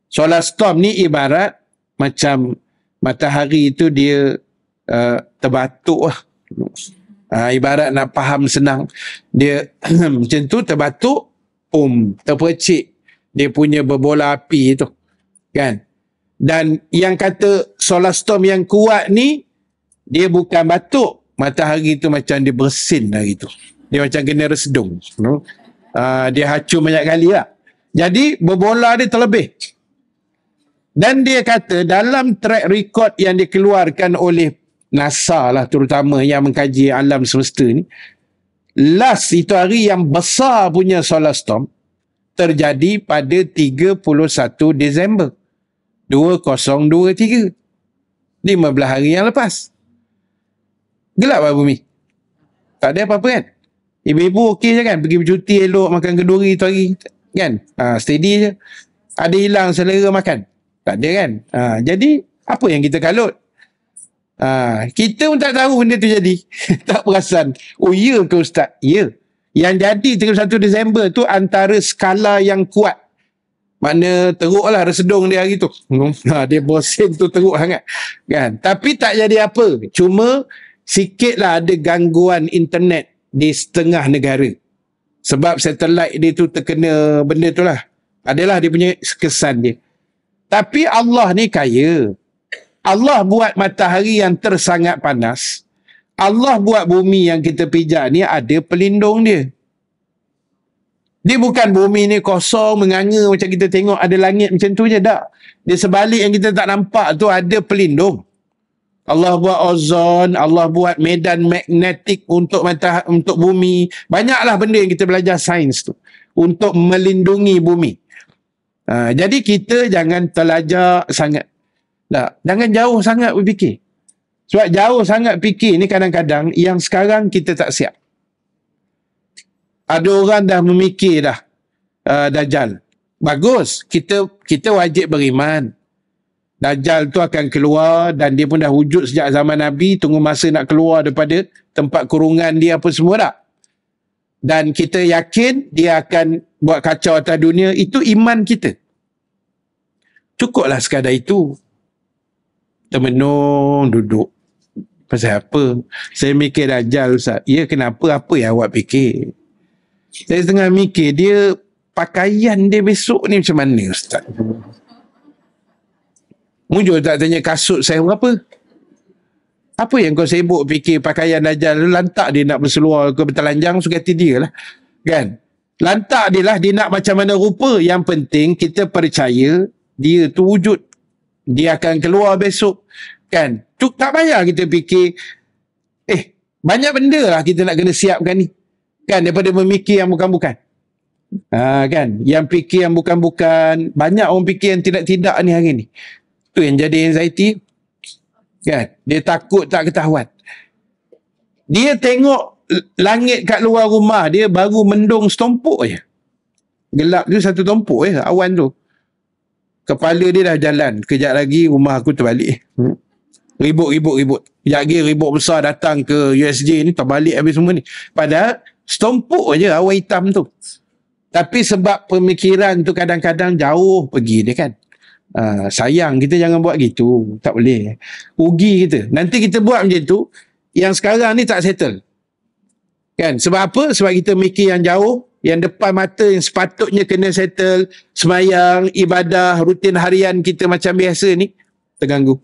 Solar storm ni ibarat macam matahari tu dia uh, terbatuk lah. Uh, ibarat nak faham senang. Dia macam tu terbatuk, pum, terpercik. Dia punya berbola api tu. Kan? Dan yang kata solar storm yang kuat ni, dia bukan batuk. Matahari tu macam dia bersin lah tu. Dia macam kena resedung. You Ah, dia hacum banyak kali lah. Jadi berbola dia terlebih. Dan dia kata dalam track record yang dikeluarkan oleh NASA lah terutama yang mengkaji alam semesta ni. Last itu hari yang besar punya solar storm terjadi pada 31 Disember 2023. 15 hari yang lepas. Gelap lah bumi. Tak ada apa-apa kan? Ibu-ibu okey je kan pergi bercuti elok makan kenduri tu hari kan ha, steady je ada hilang selera makan tak ada kan ha, jadi apa yang kita kalut ha, kita pun tak tahu benda tu jadi tak perasan oh ya ke ustaz ya yang jadi 31 Disember tu antara skala yang kuat makna teruk lah resedung dia hari tu ha, dia bosin tu teruk sangat kan tapi tak jadi apa cuma sikit lah ada gangguan internet di setengah negara. Sebab satelit dia tu terkena benda tu lah. Adalah dia punya kesan dia. Tapi Allah ni kaya. Allah buat matahari yang tersangat panas. Allah buat bumi yang kita pijak ni ada pelindung dia. Dia bukan bumi ni kosong, menganga macam kita tengok ada langit macam tu je. Tak. Dia sebalik yang kita tak nampak tu ada pelindung. Allah buat ozon, Allah buat medan magnetik untuk matahari, untuk bumi. Banyaklah benda yang kita belajar sains tu untuk melindungi bumi. Ha, jadi kita jangan terlajak sangat. Tak. Lah, jangan jauh sangat berfikir. Sebab jauh sangat fikir ni kadang-kadang yang sekarang kita tak siap. Ada orang dah memikir dah uh, dajal. Bagus. Kita kita wajib beriman. Dajjal tu akan keluar dan dia pun dah wujud sejak zaman Nabi tunggu masa nak keluar daripada tempat kurungan dia apa semua dah. Dan kita yakin dia akan buat kacau atas dunia. Itu iman kita. Cukuplah sekadar itu. Termenung duduk. Pasal apa? Saya mikir Dajjal Ustaz. Ya kenapa? Apa yang awak fikir? Saya tengah mikir dia pakaian dia besok ni macam mana Ustaz? Mujur tak tanya kasut saya berapa? Apa yang kau sibuk fikir pakaian Dajjal? Lantak dia nak berseluar ke bertelanjang, sukati dia lah. Kan? Lantak dia lah, dia nak macam mana rupa. Yang penting kita percaya dia tu wujud. Dia akan keluar besok. Kan? Cuk, tak payah kita fikir, eh, banyak benda lah kita nak kena siapkan ni. Kan? Daripada memikir yang bukan-bukan. Ha, kan? Yang fikir yang bukan-bukan. Banyak orang fikir yang tidak-tidak ni hari ni. Tu yang jadi anxiety. Kan? Dia takut tak ketahuan. Dia tengok langit kat luar rumah dia baru mendung setompok je. Gelap tu satu tompok je eh, awan tu. Kepala dia dah jalan. Kejap lagi rumah aku terbalik. Ribut, ribut, ribut. Kejap lagi ribut besar datang ke USJ ni terbalik habis semua ni. Padahal setompok je awan hitam tu. Tapi sebab pemikiran tu kadang-kadang jauh pergi dia kan. Ha, sayang kita jangan buat gitu. Tak boleh. Ugi kita. Nanti kita buat macam tu. Yang sekarang ni tak settle. Kan? Sebab apa? Sebab kita mikir yang jauh. Yang depan mata yang sepatutnya kena settle. Semayang, ibadah, rutin harian kita macam biasa ni. Terganggu.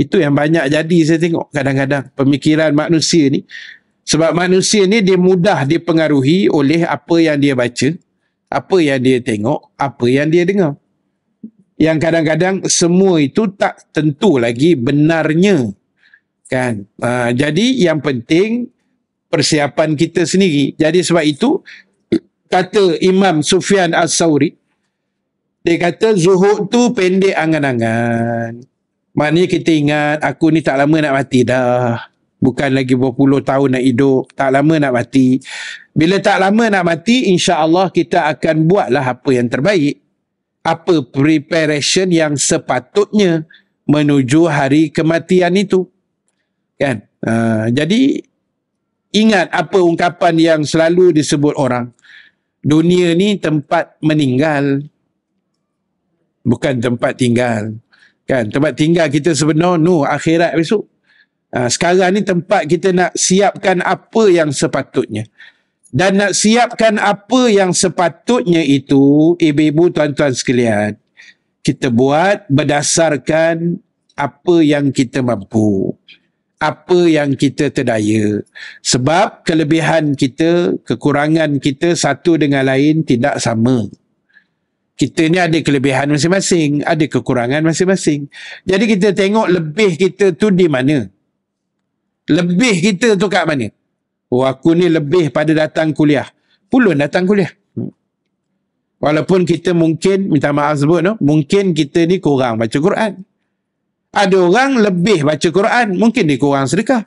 Itu yang banyak jadi saya tengok kadang-kadang. Pemikiran manusia ni. Sebab manusia ni dia mudah dipengaruhi oleh apa yang dia baca. Apa yang dia tengok. Apa yang dia dengar yang kadang-kadang semua itu tak tentu lagi benarnya kan uh, jadi yang penting persiapan kita sendiri jadi sebab itu kata Imam Sufyan As-Sauri dia kata zuhud tu pendek angan-angan maknanya kita ingat aku ni tak lama nak mati dah bukan lagi berpuluh tahun nak hidup tak lama nak mati bila tak lama nak mati insya-Allah kita akan buatlah apa yang terbaik apa preparation yang sepatutnya menuju hari kematian itu. Kan? Uh, jadi, ingat apa ungkapan yang selalu disebut orang. Dunia ni tempat meninggal. Bukan tempat tinggal. Kan? Tempat tinggal kita sebenar, no, akhirat besok. Uh, sekarang ni tempat kita nak siapkan apa yang sepatutnya dan nak siapkan apa yang sepatutnya itu ibu-ibu tuan-tuan sekalian kita buat berdasarkan apa yang kita mampu apa yang kita terdaya sebab kelebihan kita kekurangan kita satu dengan lain tidak sama kita ni ada kelebihan masing-masing ada kekurangan masing-masing jadi kita tengok lebih kita tu di mana lebih kita tu kat mana Oh aku ni lebih pada datang kuliah. Pulun datang kuliah. Walaupun kita mungkin, minta maaf sebut, no? mungkin kita ni kurang baca Quran. Ada orang lebih baca Quran, mungkin dia kurang sedekah.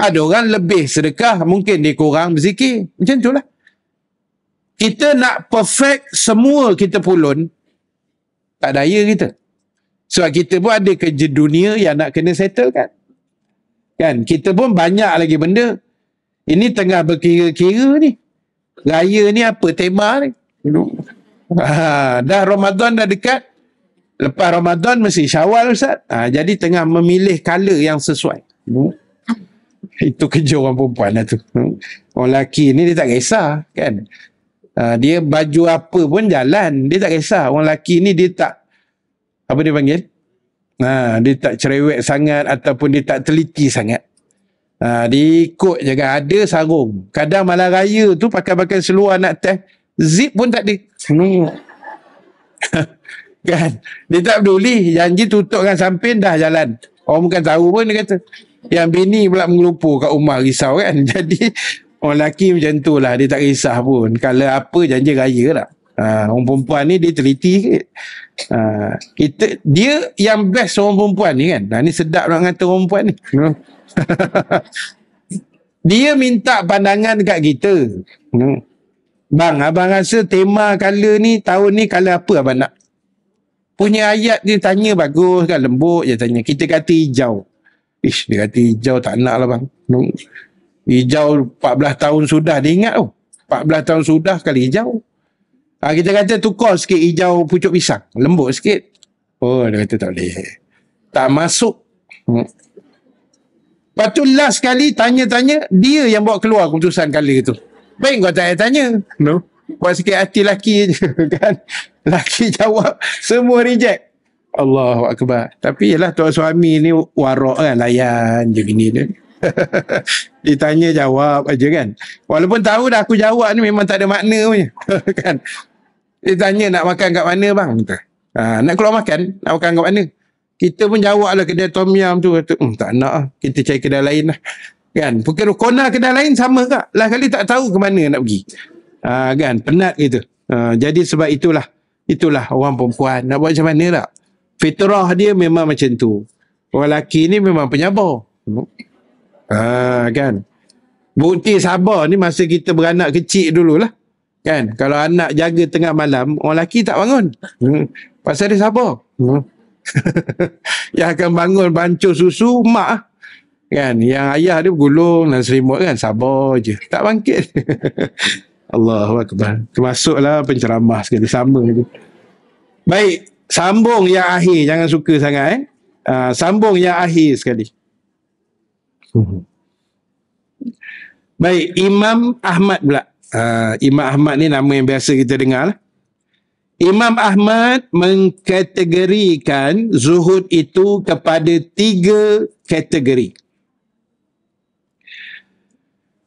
Ada orang lebih sedekah, mungkin dia kurang berzikir. Macam tu lah. Kita nak perfect semua kita pulun, tak daya kita. Sebab kita pun ada kerja dunia yang nak kena settlekan. Kan? Kita pun banyak lagi benda ini tengah berkira-kira ni. Raya ni apa tema ni? Ha, dah Ramadan dah dekat. Lepas Ramadan mesti syawal Ustaz. Ha, jadi tengah memilih colour yang sesuai. Itu kerja orang perempuan lah tu. Orang lelaki ni dia tak kisah kan. Ha, dia baju apa pun jalan. Dia tak kisah. Orang lelaki ni dia tak. Apa dia panggil? Ha, dia tak cerewet sangat ataupun dia tak teliti sangat. Ha, diikut je kan. Ada sarung. Kadang malah raya tu pakai-pakai seluar nak teh. Zip pun tak ada. Ni. kan. Dia tak peduli. Janji tutupkan samping dah jalan. Orang bukan tahu pun dia kata. Yang bini pula mengelupur kat rumah risau kan. Jadi orang lelaki macam tu lah. Dia tak risau pun. Kalau apa janji raya lah. Ah, orang perempuan ni dia teliti uh, kita dia yang best orang perempuan ni kan dan ah, ni sedap nak kata orang perempuan ni ya. dia minta pandangan dekat kita hmm. bang abang rasa tema color ni tahun ni color apa abang nak punya ayat dia tanya bagus kan lembut je tanya kita kata hijau ish dia kata hijau tak nak lah bang hmm. hijau 14 tahun sudah dia ingat tu oh. 14 tahun sudah kali hijau Ha, kita kata tukar sikit hijau pucuk pisang. Lembut sikit. Oh, dia kata tak boleh. Tak masuk. Hmm. Lepas tu last sekali tanya-tanya, dia yang bawa keluar keputusan kali tu. Baik kau tak payah tanya. No. Buat sikit hati laki je kan. Laki jawab, semua reject. Allahu Akbar. Tapi yalah tuan suami ni warok kan layan je bini dia. Ditanya jawab aja kan. Walaupun tahu dah aku jawab ni memang tak ada makna punya. kan. Dia tanya nak makan kat mana bang? Kata. Ha, nak keluar makan? Nak makan kat mana? Kita pun jawab lah kedai Tom Yam tu. Kata, hm, tak nak lah. Kita cari kedai lain lah. Kan? Pukul kona kedai lain sama kak. Lah kali tak tahu ke mana nak pergi. Ha, kan? Penat gitu. Ha, jadi sebab itulah. Itulah orang perempuan. Nak buat macam mana tak? Fitrah dia memang macam tu. Orang lelaki ni memang penyabar. Ha, kan? Bukti sabar ni masa kita beranak kecil dululah. lah. Kan? Kalau anak jaga tengah malam, orang lelaki tak bangun. Hmm. Pasal dia sabar. Hmm. yang akan bangun bancuh susu, mak. Kan? Yang ayah dia gulung dan selimut kan, sabar je. Tak bangkit. Allahu Akbar. Termasuklah penceramah sekali. Sama je. Baik. Sambung yang akhir. Jangan suka sangat eh. Uh, sambung yang akhir sekali. Hmm. Baik, Imam Ahmad pula. Ah, Imam Ahmad ni nama yang biasa kita dengar. Imam Ahmad mengkategorikan zuhud itu kepada tiga kategori.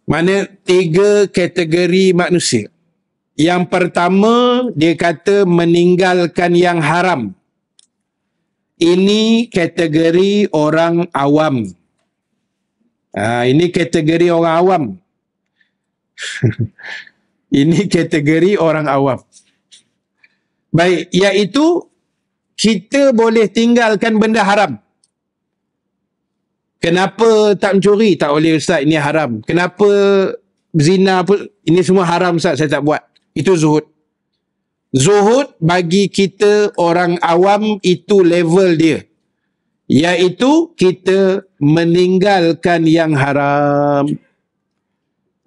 Mana tiga kategori manusia. Yang pertama dia kata meninggalkan yang haram. Ini kategori orang awam. Ha, ini kategori orang awam. Ini kategori orang awam. Baik, iaitu kita boleh tinggalkan benda haram. Kenapa tak mencuri? Tak boleh Ustaz, ini haram. Kenapa zina pun, ini semua haram Ustaz, saya tak buat. Itu zuhud. Zuhud bagi kita orang awam itu level dia. Iaitu kita meninggalkan yang haram.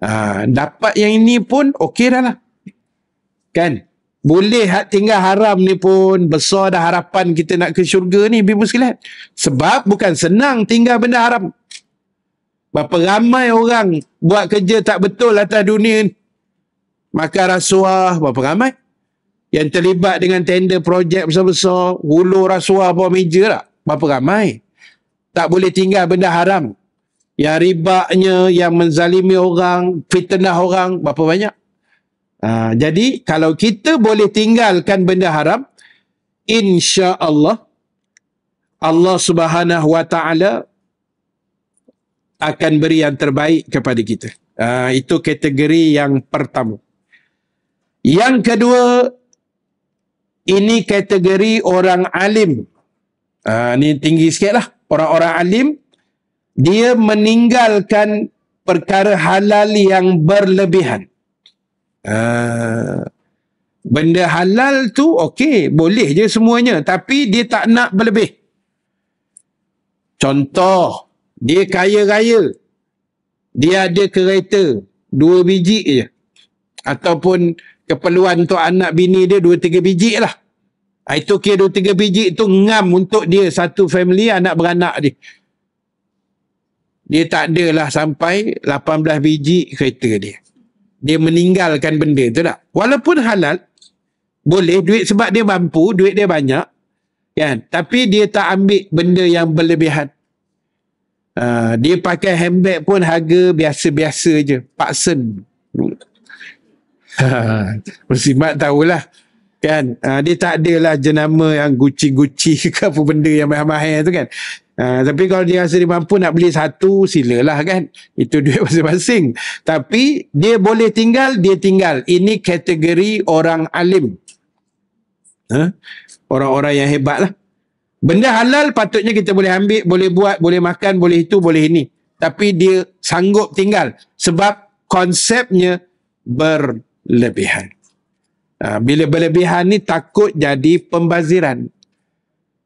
Ah, dapat yang ini pun okey dah lah. Kan? Boleh hak tinggal haram ni pun besar dah harapan kita nak ke syurga ni ibu muslimat. Sebab bukan senang tinggal benda haram. Berapa ramai orang buat kerja tak betul atas dunia ni. Makan rasuah, berapa ramai? Yang terlibat dengan tender projek besar-besar, hulu rasuah bawah meja tak? Berapa ramai? Tak boleh tinggal benda haram yang ribaknya, yang menzalimi orang, fitnah orang, berapa banyak? Ha, jadi, kalau kita boleh tinggalkan benda haram, insya Allah, Allah subhanahu wa ta'ala akan beri yang terbaik kepada kita. Ha, itu kategori yang pertama. Yang kedua, ini kategori orang alim. Ha, ini tinggi sikit lah. Orang-orang alim, dia meninggalkan perkara halal yang berlebihan. Uh, benda halal tu okey, boleh je semuanya tapi dia tak nak berlebih. Contoh, dia kaya raya. Dia ada kereta dua biji je. Ataupun keperluan untuk anak bini dia dua tiga biji lah. Ah, itu kira dua tiga biji itu ngam untuk dia satu family anak beranak dia dia tak adalah sampai 18 biji kereta dia. Dia meninggalkan benda tu tak? Walaupun halal, boleh duit sebab dia mampu, duit dia banyak. Kan? Tapi dia tak ambil benda yang berlebihan. Uh, dia pakai handbag pun harga biasa-biasa je. Paksen, Sen. Mesti Mat tahulah kan uh, dia tak adalah jenama yang guci-guci ke apa benda yang mahal-mahal tu kan uh, tapi kalau dia rasa dia mampu nak beli satu silalah kan itu duit masing-masing tapi dia boleh tinggal dia tinggal ini kategori orang alim huh? Ha? orang-orang yang hebat lah benda halal patutnya kita boleh ambil boleh buat boleh makan boleh itu boleh ini tapi dia sanggup tinggal sebab konsepnya berlebihan Ah, bila berlebihan ni takut jadi pembaziran.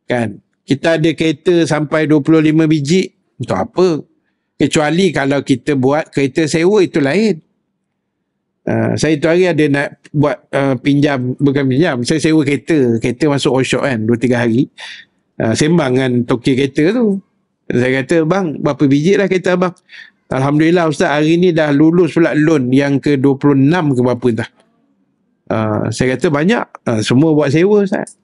Kan? Kita ada kereta sampai 25 biji, untuk apa? Kecuali kalau kita buat kereta sewa itu lain. Uh, saya tu hari ada nak buat uh, pinjam, bukan pinjam, saya sewa kereta. Kereta masuk workshop kan, 2-3 hari. Uh, sembang dengan toki kereta tu. Saya kata, bang, berapa biji lah kereta abang? Alhamdulillah Ustaz, hari ni dah lulus pula loan yang ke-26 ke berapa entah. Ah, saya kata banyak uh, semua buat sewa Ustaz.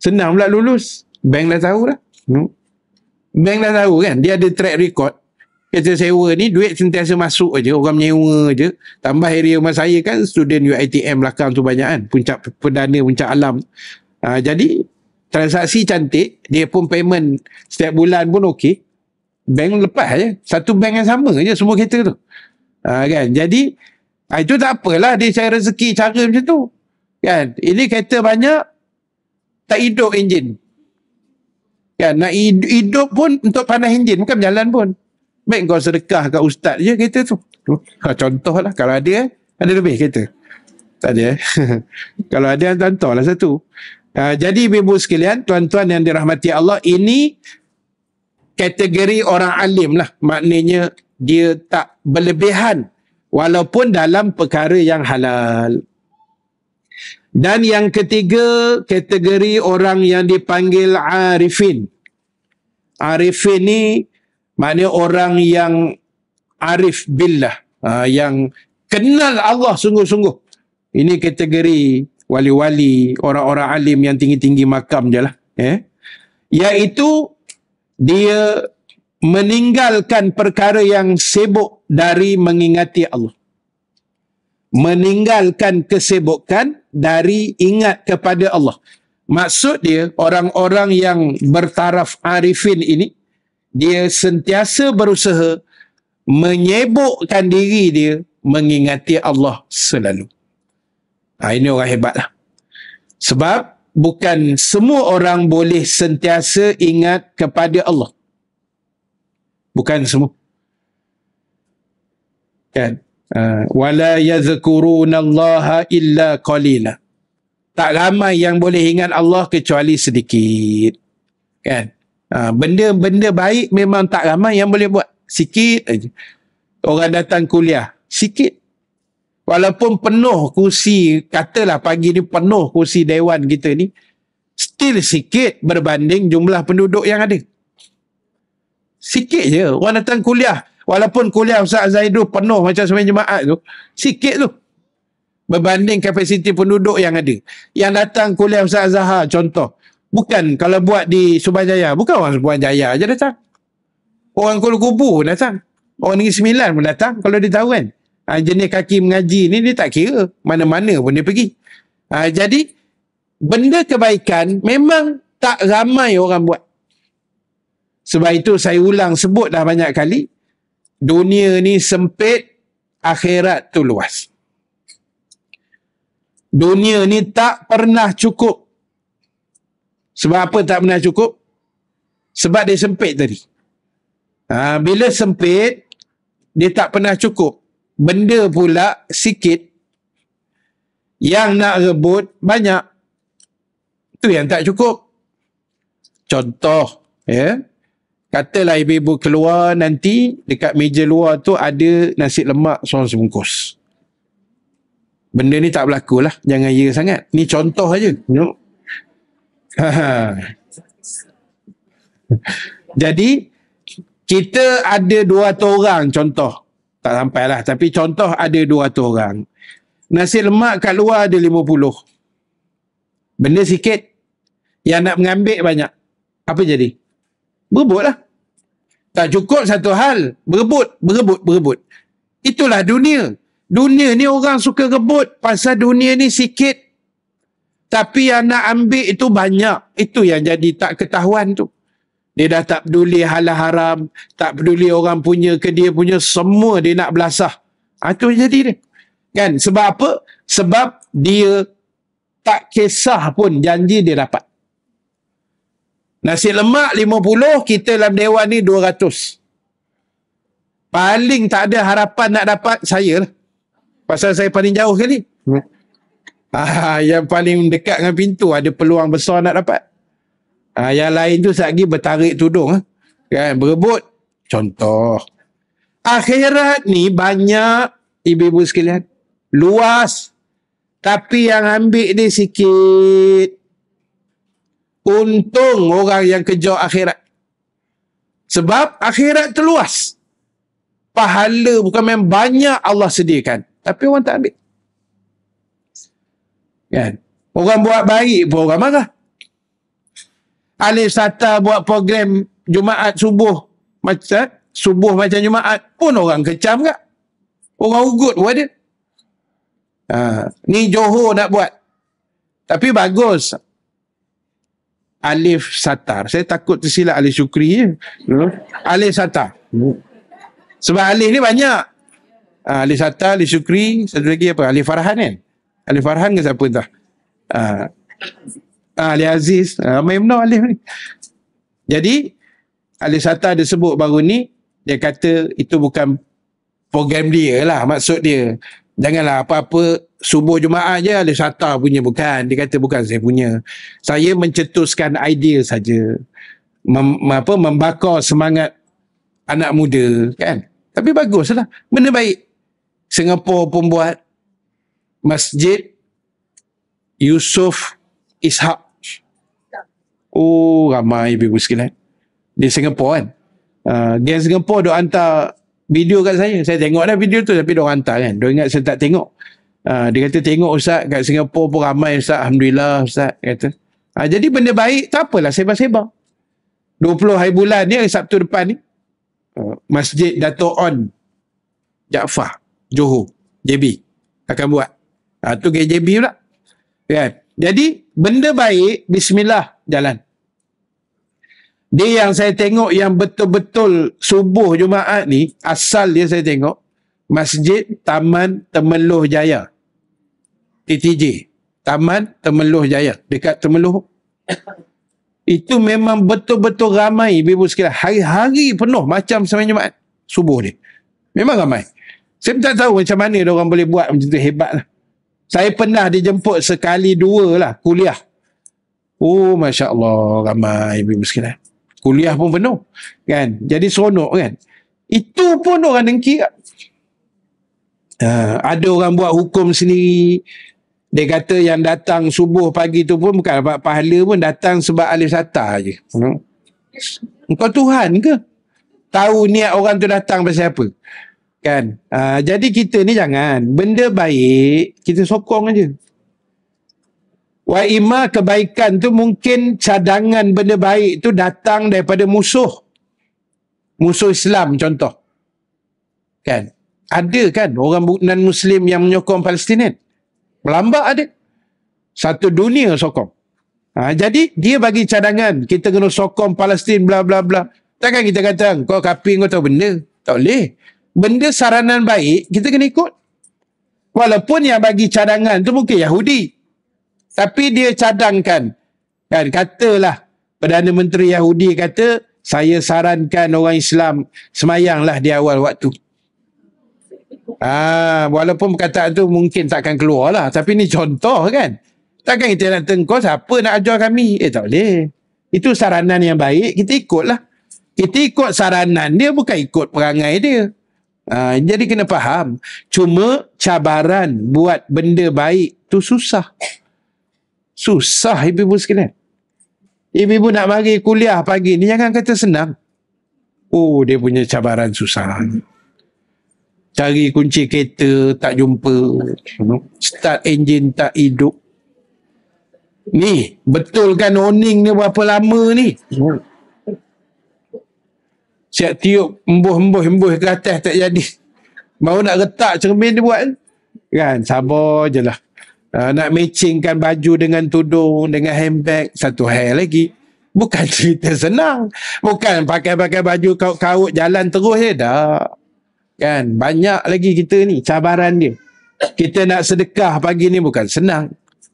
Senang pula lulus. Bank dah tahu dah. Hmm. Bank dah tahu kan dia ada track record kereta sewa ni duit sentiasa masuk aje orang menyewa aje tambah area rumah saya kan student UiTM belakang tu banyak kan puncak perdana puncak alam uh, jadi transaksi cantik dia pun payment setiap bulan pun okey bank lepas aje satu bank yang sama aje semua kereta tu uh, kan jadi Ha, itu tak apalah dia cari rezeki cara macam tu. Kan? Ini kereta banyak tak hidup enjin. Kan? Nak hidup pun untuk panas enjin bukan berjalan pun. Baik kau sedekah kat ustaz je kereta tu. Ha, lah, kalau ada eh, ada lebih kereta. Tak ada. Eh. kalau ada contohlah satu. Ha, jadi ibu sekalian, tuan-tuan yang dirahmati Allah, ini kategori orang alim lah. Maknanya dia tak berlebihan walaupun dalam perkara yang halal. Dan yang ketiga, kategori orang yang dipanggil arifin. Arifin ni maknanya orang yang arif billah, ah, yang kenal Allah sungguh-sungguh. Ini kategori wali-wali, orang-orang alim yang tinggi-tinggi makam je lah. Eh? Iaitu dia meninggalkan perkara yang sibuk dari mengingati Allah. Meninggalkan kesibukan dari ingat kepada Allah. Maksud dia orang-orang yang bertaraf arifin ini dia sentiasa berusaha menyebukkan diri dia mengingati Allah selalu. Ha, ini orang hebatlah. Sebab bukan semua orang boleh sentiasa ingat kepada Allah. Bukan semua kan ah, wala yadhkurunallaha illa qalila tak ramai yang boleh ingat Allah kecuali sedikit kan benda-benda ah, baik memang tak ramai yang boleh buat sikit aja orang datang kuliah sikit walaupun penuh kursi katalah pagi ni penuh kursi dewan kita ni still sikit berbanding jumlah penduduk yang ada sikit je orang datang kuliah Walaupun kuliah Ustaz Zaidu penuh macam semuanya jemaat tu, sikit tu. Berbanding kapasiti penduduk yang ada. Yang datang kuliah Ustaz Zaha contoh. Bukan kalau buat di Subang Jaya, Bukan orang Subang Jaya aja datang. Orang Kuala Kubu pun datang. Orang Negeri Sembilan pun datang kalau dia tahu kan. Ha, jenis kaki mengaji ni dia tak kira mana-mana pun dia pergi. Ha, jadi benda kebaikan memang tak ramai orang buat. Sebab itu saya ulang sebut dah banyak kali dunia ni sempit, akhirat tu luas. Dunia ni tak pernah cukup. Sebab apa tak pernah cukup? Sebab dia sempit tadi. Ha, bila sempit, dia tak pernah cukup. Benda pula sikit yang nak rebut banyak. Itu yang tak cukup. Contoh, ya. Yeah. Katalah ibu-ibu keluar nanti dekat meja luar tu ada nasi lemak seorang sebungkus. Benda ni tak berlaku lah. Jangan ya sangat. Ni contoh aja. Tengok. Jadi kita ada 200 orang contoh. Tak sampai lah. Tapi contoh ada 200 orang. Nasi lemak kat luar ada puluh. Benda sikit. Yang nak mengambil banyak. Apa jadi? berebut lah. Tak cukup satu hal, berebut, berebut, berebut. Itulah dunia. Dunia ni orang suka rebut pasal dunia ni sikit. Tapi yang nak ambil itu banyak. Itu yang jadi tak ketahuan tu. Dia dah tak peduli halah haram, tak peduli orang punya ke dia punya, semua dia nak belasah. Itu ha, jadi dia. Kan? Sebab apa? Sebab dia tak kisah pun janji dia dapat. Nasi lemak 50, kita dalam dewan ni 200. Paling tak ada harapan nak dapat, saya lah. Pasal saya paling jauh kali. Hmm. Ya. Ah, yang paling dekat dengan pintu, ada peluang besar nak dapat. Ah, yang lain tu lagi bertarik tudung. Ah. Kan, berebut. Contoh. Akhirat ni banyak ibu-ibu sekalian. Luas. Tapi yang ambil ni sikit untung orang yang kejar akhirat. Sebab akhirat terluas. Pahala bukan main banyak Allah sediakan. Tapi orang tak ambil. Kan? Orang buat baik pun orang marah. Alif Sata buat program Jumaat subuh macam subuh macam Jumaat pun orang kecam tak? Orang ugut buat dia. Ha, ni Johor nak buat. Tapi bagus. Alif Satar. Saya takut tersilap Alif Syukri. Ya. ya. Alif Satar. Sebab Alif ni banyak. Ah, alif Satar, Alif Syukri, satu lagi apa? Alif Farhan kan? Alif Farhan ke siapa entah? Ah, ah Ali Aziz. Ah, ramai benar Alif ni. Jadi, Alif Satar dia sebut baru ni, dia kata itu bukan program dia lah maksud dia. Janganlah apa-apa subuh Jumaat je ada syata punya bukan. Dia kata bukan saya punya. Saya mencetuskan idea saja. Mem, apa membakar semangat anak muda kan. Tapi baguslah. Benda baik. Singapura pun buat masjid Yusuf Ishak. Oh ramai ibu-ibu sekalian. Di Singapura kan. Uh, ah, dia Singapura dok hantar video kat saya. Saya tengok dah video tu tapi dia orang hantar kan. Dia ingat saya tak tengok. Ha, dia kata tengok Ustaz kat Singapura pun ramai Ustaz. Alhamdulillah Ustaz kata. Ha, jadi benda baik tak apalah sebar-sebar. 20 hari bulan ni hari Sabtu depan ni. Ah, Masjid Dato' On. Jaafar. Johor. JB. Akan buat. Ha, tu KJB pula. Kan? Jadi benda baik Bismillah jalan. Dia yang saya tengok yang betul-betul subuh Jumaat ni, asal dia saya tengok, Masjid Taman Temeluh Jaya. TTJ. Taman Temeluh Jaya. Dekat Temeluh. Itu memang betul-betul ramai, Ibu sekalian. Hari-hari penuh macam semain Jumaat. Subuh ni. Memang ramai. Saya tak tahu macam mana orang boleh buat macam tu hebat lah. Saya pernah dijemput sekali dua lah kuliah. Oh, Masya Allah. Ramai, Ibu sekalian kuliah pun penuh kan jadi seronok kan itu pun orang dengki uh, ada orang buat hukum sendiri dia kata yang datang subuh pagi tu pun bukan dapat pahala pun datang sebab alif sata je hmm? kau Tuhan ke tahu niat orang tu datang pasal apa kan uh, jadi kita ni jangan benda baik kita sokong aja Wa ima kebaikan tu mungkin cadangan benda baik tu datang daripada musuh. Musuh Islam contoh. Kan? Ada kan orang bukan muslim yang menyokong Palestin Melambak ada. Satu dunia sokong. Ha, jadi dia bagi cadangan kita kena sokong Palestin bla bla bla. Takkan kita kata kau kapi kau tahu benda? Tak boleh. Benda saranan baik kita kena ikut. Walaupun yang bagi cadangan tu mungkin Yahudi. Tapi dia cadangkan. Kan katalah Perdana Menteri Yahudi kata, saya sarankan orang Islam semayanglah di awal waktu. Ah, walaupun perkataan tu mungkin takkan keluar lah. Tapi ni contoh kan. Takkan kita nak tengkau siapa nak ajar kami? Eh tak boleh. Itu saranan yang baik, kita ikutlah. Kita ikut saranan dia bukan ikut perangai dia. Ha, jadi kena faham. Cuma cabaran buat benda baik tu susah. Susah ibu-ibu sekalian. Ibu-ibu nak mari kuliah pagi ni jangan kata senang. Oh dia punya cabaran susah. Cari kunci kereta tak jumpa. Start engine tak hidup. Ni kan owning ni berapa lama ni. Siap tiup embuh-embuh-embuh ke atas tak jadi. Baru nak retak cermin dia buat. Kan sabar je lah uh, nak matchingkan baju dengan tudung dengan handbag satu hal lagi bukan cerita senang bukan pakai-pakai baju kaut-kaut jalan terus je dah kan banyak lagi kita ni cabaran dia kita nak sedekah pagi ni bukan senang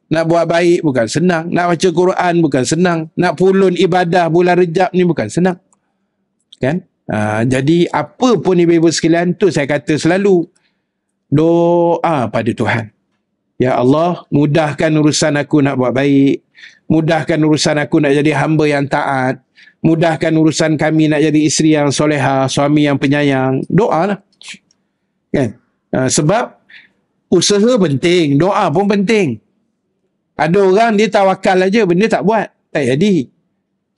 nak buat baik bukan senang nak baca Quran bukan senang nak pulun ibadah bulan rejab ni bukan senang kan uh, jadi apa pun ibu-ibu sekalian tu saya kata selalu doa pada Tuhan Ya Allah, mudahkan urusan aku nak buat baik. Mudahkan urusan aku nak jadi hamba yang taat. Mudahkan urusan kami nak jadi isteri yang soleha, suami yang penyayang. Doa lah. Kan? Uh, sebab usaha penting, doa pun penting. Ada orang dia tawakal aja, benda tak buat. Tak jadi.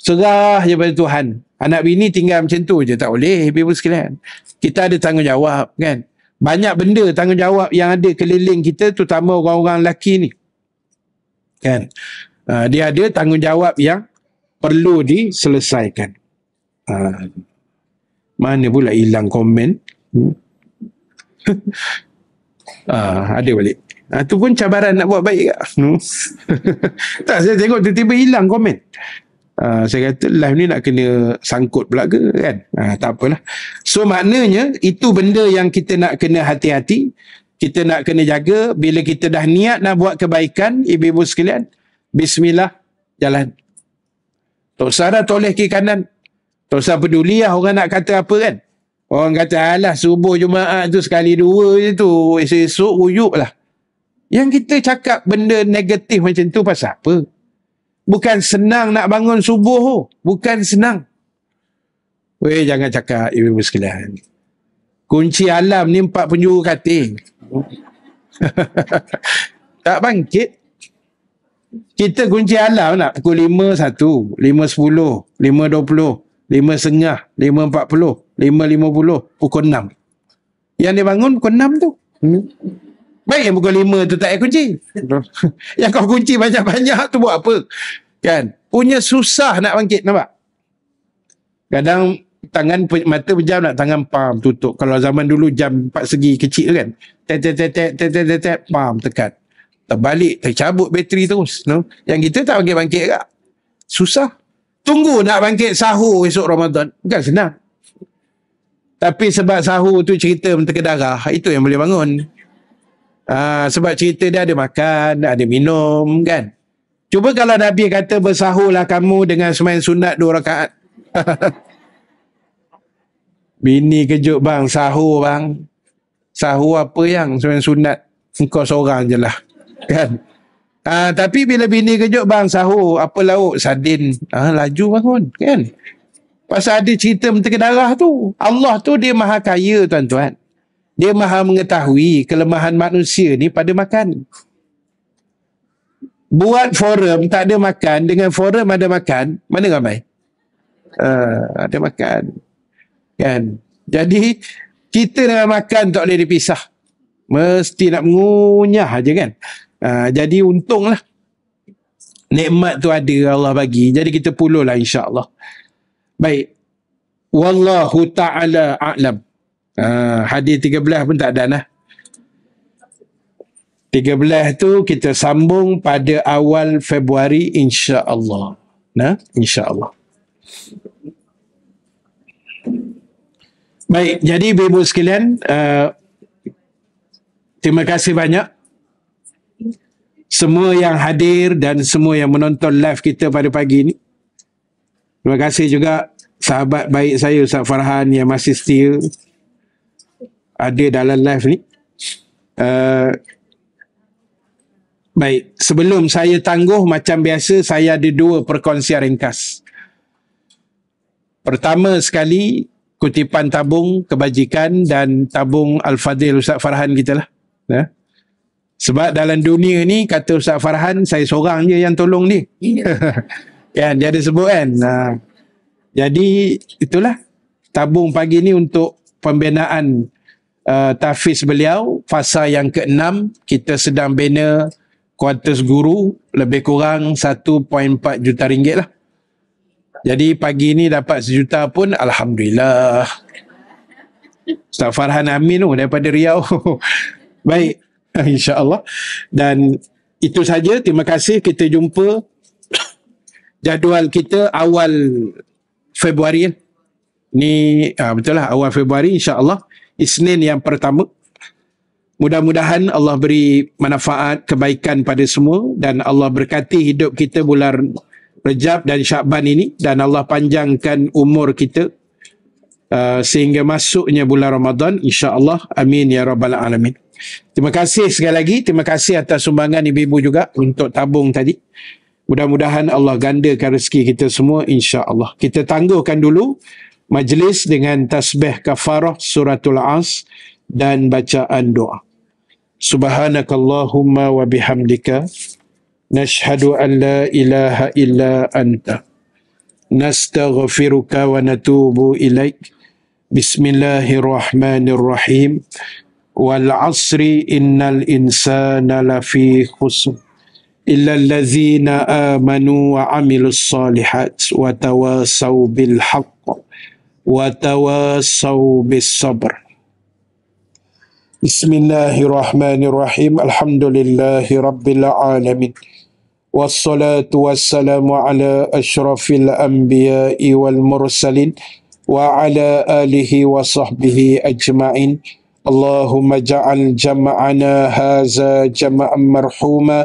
Serah je pada Tuhan. Anak bini tinggal macam tu je. Tak boleh. Ibu sekalian. Kita ada tanggungjawab kan banyak benda tanggungjawab yang ada keliling kita terutama orang-orang lelaki ni kan uh, dia ada tanggungjawab yang perlu diselesaikan uh, mana pula hilang komen hmm? uh, ada balik itu uh, pun cabaran nak buat baik tak saya tengok tiba-tiba hilang komen Ah, saya kata live ni nak kena sangkut pula ke kan ha, tak apalah so maknanya itu benda yang kita nak kena hati-hati kita nak kena jaga bila kita dah niat nak buat kebaikan ibu-ibu sekalian bismillah jalan tak usah dah toleh ke kanan tak usah peduli lah orang nak kata apa kan orang kata alah subuh Jumaat tu sekali dua je tu esok-esok rujuk lah yang kita cakap benda negatif macam tu pasal apa? bukan senang nak bangun subuh tu. Bukan senang. Weh, jangan cakap ibu-ibu sekalian. Kunci alam ni empat penjuru katil. tak bangkit. Kita kunci alam nak pukul lima satu, lima sepuluh, lima dua puluh, lima sengah, lima empat puluh, lima lima puluh, pukul enam. Yang dia bangun pukul enam tu. Hmm. Baik yang pukul lima tu tak ada kunci. yang kau kunci banyak-banyak tu buat apa? Kan? Punya susah nak bangkit, nampak? Kadang tangan mata berjam nak tangan pam tutup. Kalau zaman dulu jam empat segi kecil kan. Tet tet tet tet tet tet pam tekan. Terbalik, tercabut bateri terus. No? Yang kita tak bangkit-bangkit kak. Susah. Tunggu nak bangkit sahur esok Ramadan. Bukan senang. Tapi sebab sahur tu cerita menteri darah, itu yang boleh bangun. Aa, ah, sebab cerita dia ada makan, ada minum kan. Cuba kalau Nabi kata bersahulah kamu dengan semain sunat dua rakaat. Bini kejut bang, sahur bang. Sahur apa yang semain sunat? Engkau seorang je lah. Kan? Ha, tapi bila bini kejut bang sahur apa lauk sadin, ha, ah, laju bangun kan pasal ada cerita menteri darah tu Allah tu dia maha kaya tuan-tuan dia maha mengetahui kelemahan manusia ni pada makan. Buat forum tak ada makan dengan forum ada makan, mana ramai? Uh, ada makan. Kan? Jadi kita dengan makan tak boleh dipisah. Mesti nak mengunyah aja kan. Uh, jadi untunglah. Nikmat tu ada Allah bagi. Jadi kita puluh lah insyaAllah. Baik. Wallahu ta'ala a'lam. Uh, hadis 13 pun tak ada lah. 13 tu kita sambung pada awal Februari insya-Allah. Nah, insya-Allah. Baik, jadi ibu sekalian, uh, terima kasih banyak semua yang hadir dan semua yang menonton live kita pada pagi ini. Terima kasih juga sahabat baik saya Ustaz Farhan yang masih still ada dalam live ni. Uh, baik, sebelum saya tangguh macam biasa saya ada dua perkongsian ringkas. Pertama sekali kutipan tabung kebajikan dan tabung Al-Fadil Ustaz Farhan kita lah. Ya. Sebab dalam dunia ni kata Ustaz Farhan saya seorang je yang tolong ni. Ya. kan dia ada sebut kan. Ha. Jadi itulah tabung pagi ni untuk pembinaan uh, tafiz beliau fasa yang keenam kita sedang bina kuartus guru lebih kurang 1.4 juta ringgit lah. Jadi pagi ni dapat sejuta pun Alhamdulillah. Ustaz Farhan Amin tu oh, daripada Riau. Baik. InsyaAllah. Dan itu saja. Terima kasih. Kita jumpa jadual kita awal Februari. Ni ha, betul lah awal Februari insyaAllah. Isnin yang pertama. Mudah-mudahan Allah beri manfaat, kebaikan pada semua dan Allah berkati hidup kita bulan Rejab dan Syakban ini dan Allah panjangkan umur kita uh, sehingga masuknya bulan Ramadan insya-Allah. Amin ya rabbal alamin. Terima kasih sekali lagi, terima kasih atas sumbangan ibu-ibu juga untuk tabung tadi. Mudah-mudahan Allah gandakan rezeki kita semua insya-Allah. Kita tangguhkan dulu majlis dengan tasbih kafarah suratul as dan bacaan doa subhanakallahumma wa bihamdika nashhadu an la ilaha illa anta nastaghfiruka wa natubu ilaik bismillahirrahmanirrahim wal asri innal insana lafi khusr إلا الذين آمنوا وعملوا الصالحات وتواصوا بالحق وتواصوا بالصبر بسم الله الرحمن الرحيم الحمد لله رب العالمين والصلاة والسلام على أشرف الأنبياء والمرسلين وعلى آله وصحبه أجمعين اللهم اجعل جمعنا هذا جمعا مرحوما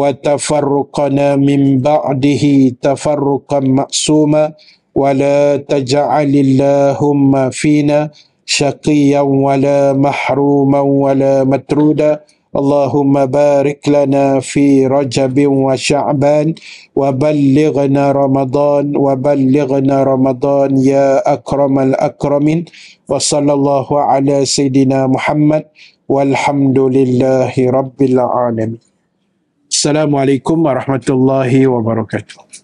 وتفرقنا من بعده تفرقا مقسوما ولا تجعل اللهم فينا شقيا ولا محروما ولا مترودا اللهم بارك لنا في رجب وشعبان وبلغنا رمضان وبلغنا رمضان يا أكرم الأكرمين وصلى الله على سيدنا محمد والحمد لله رب العالمين السلام عليكم ورحمة الله وبركاته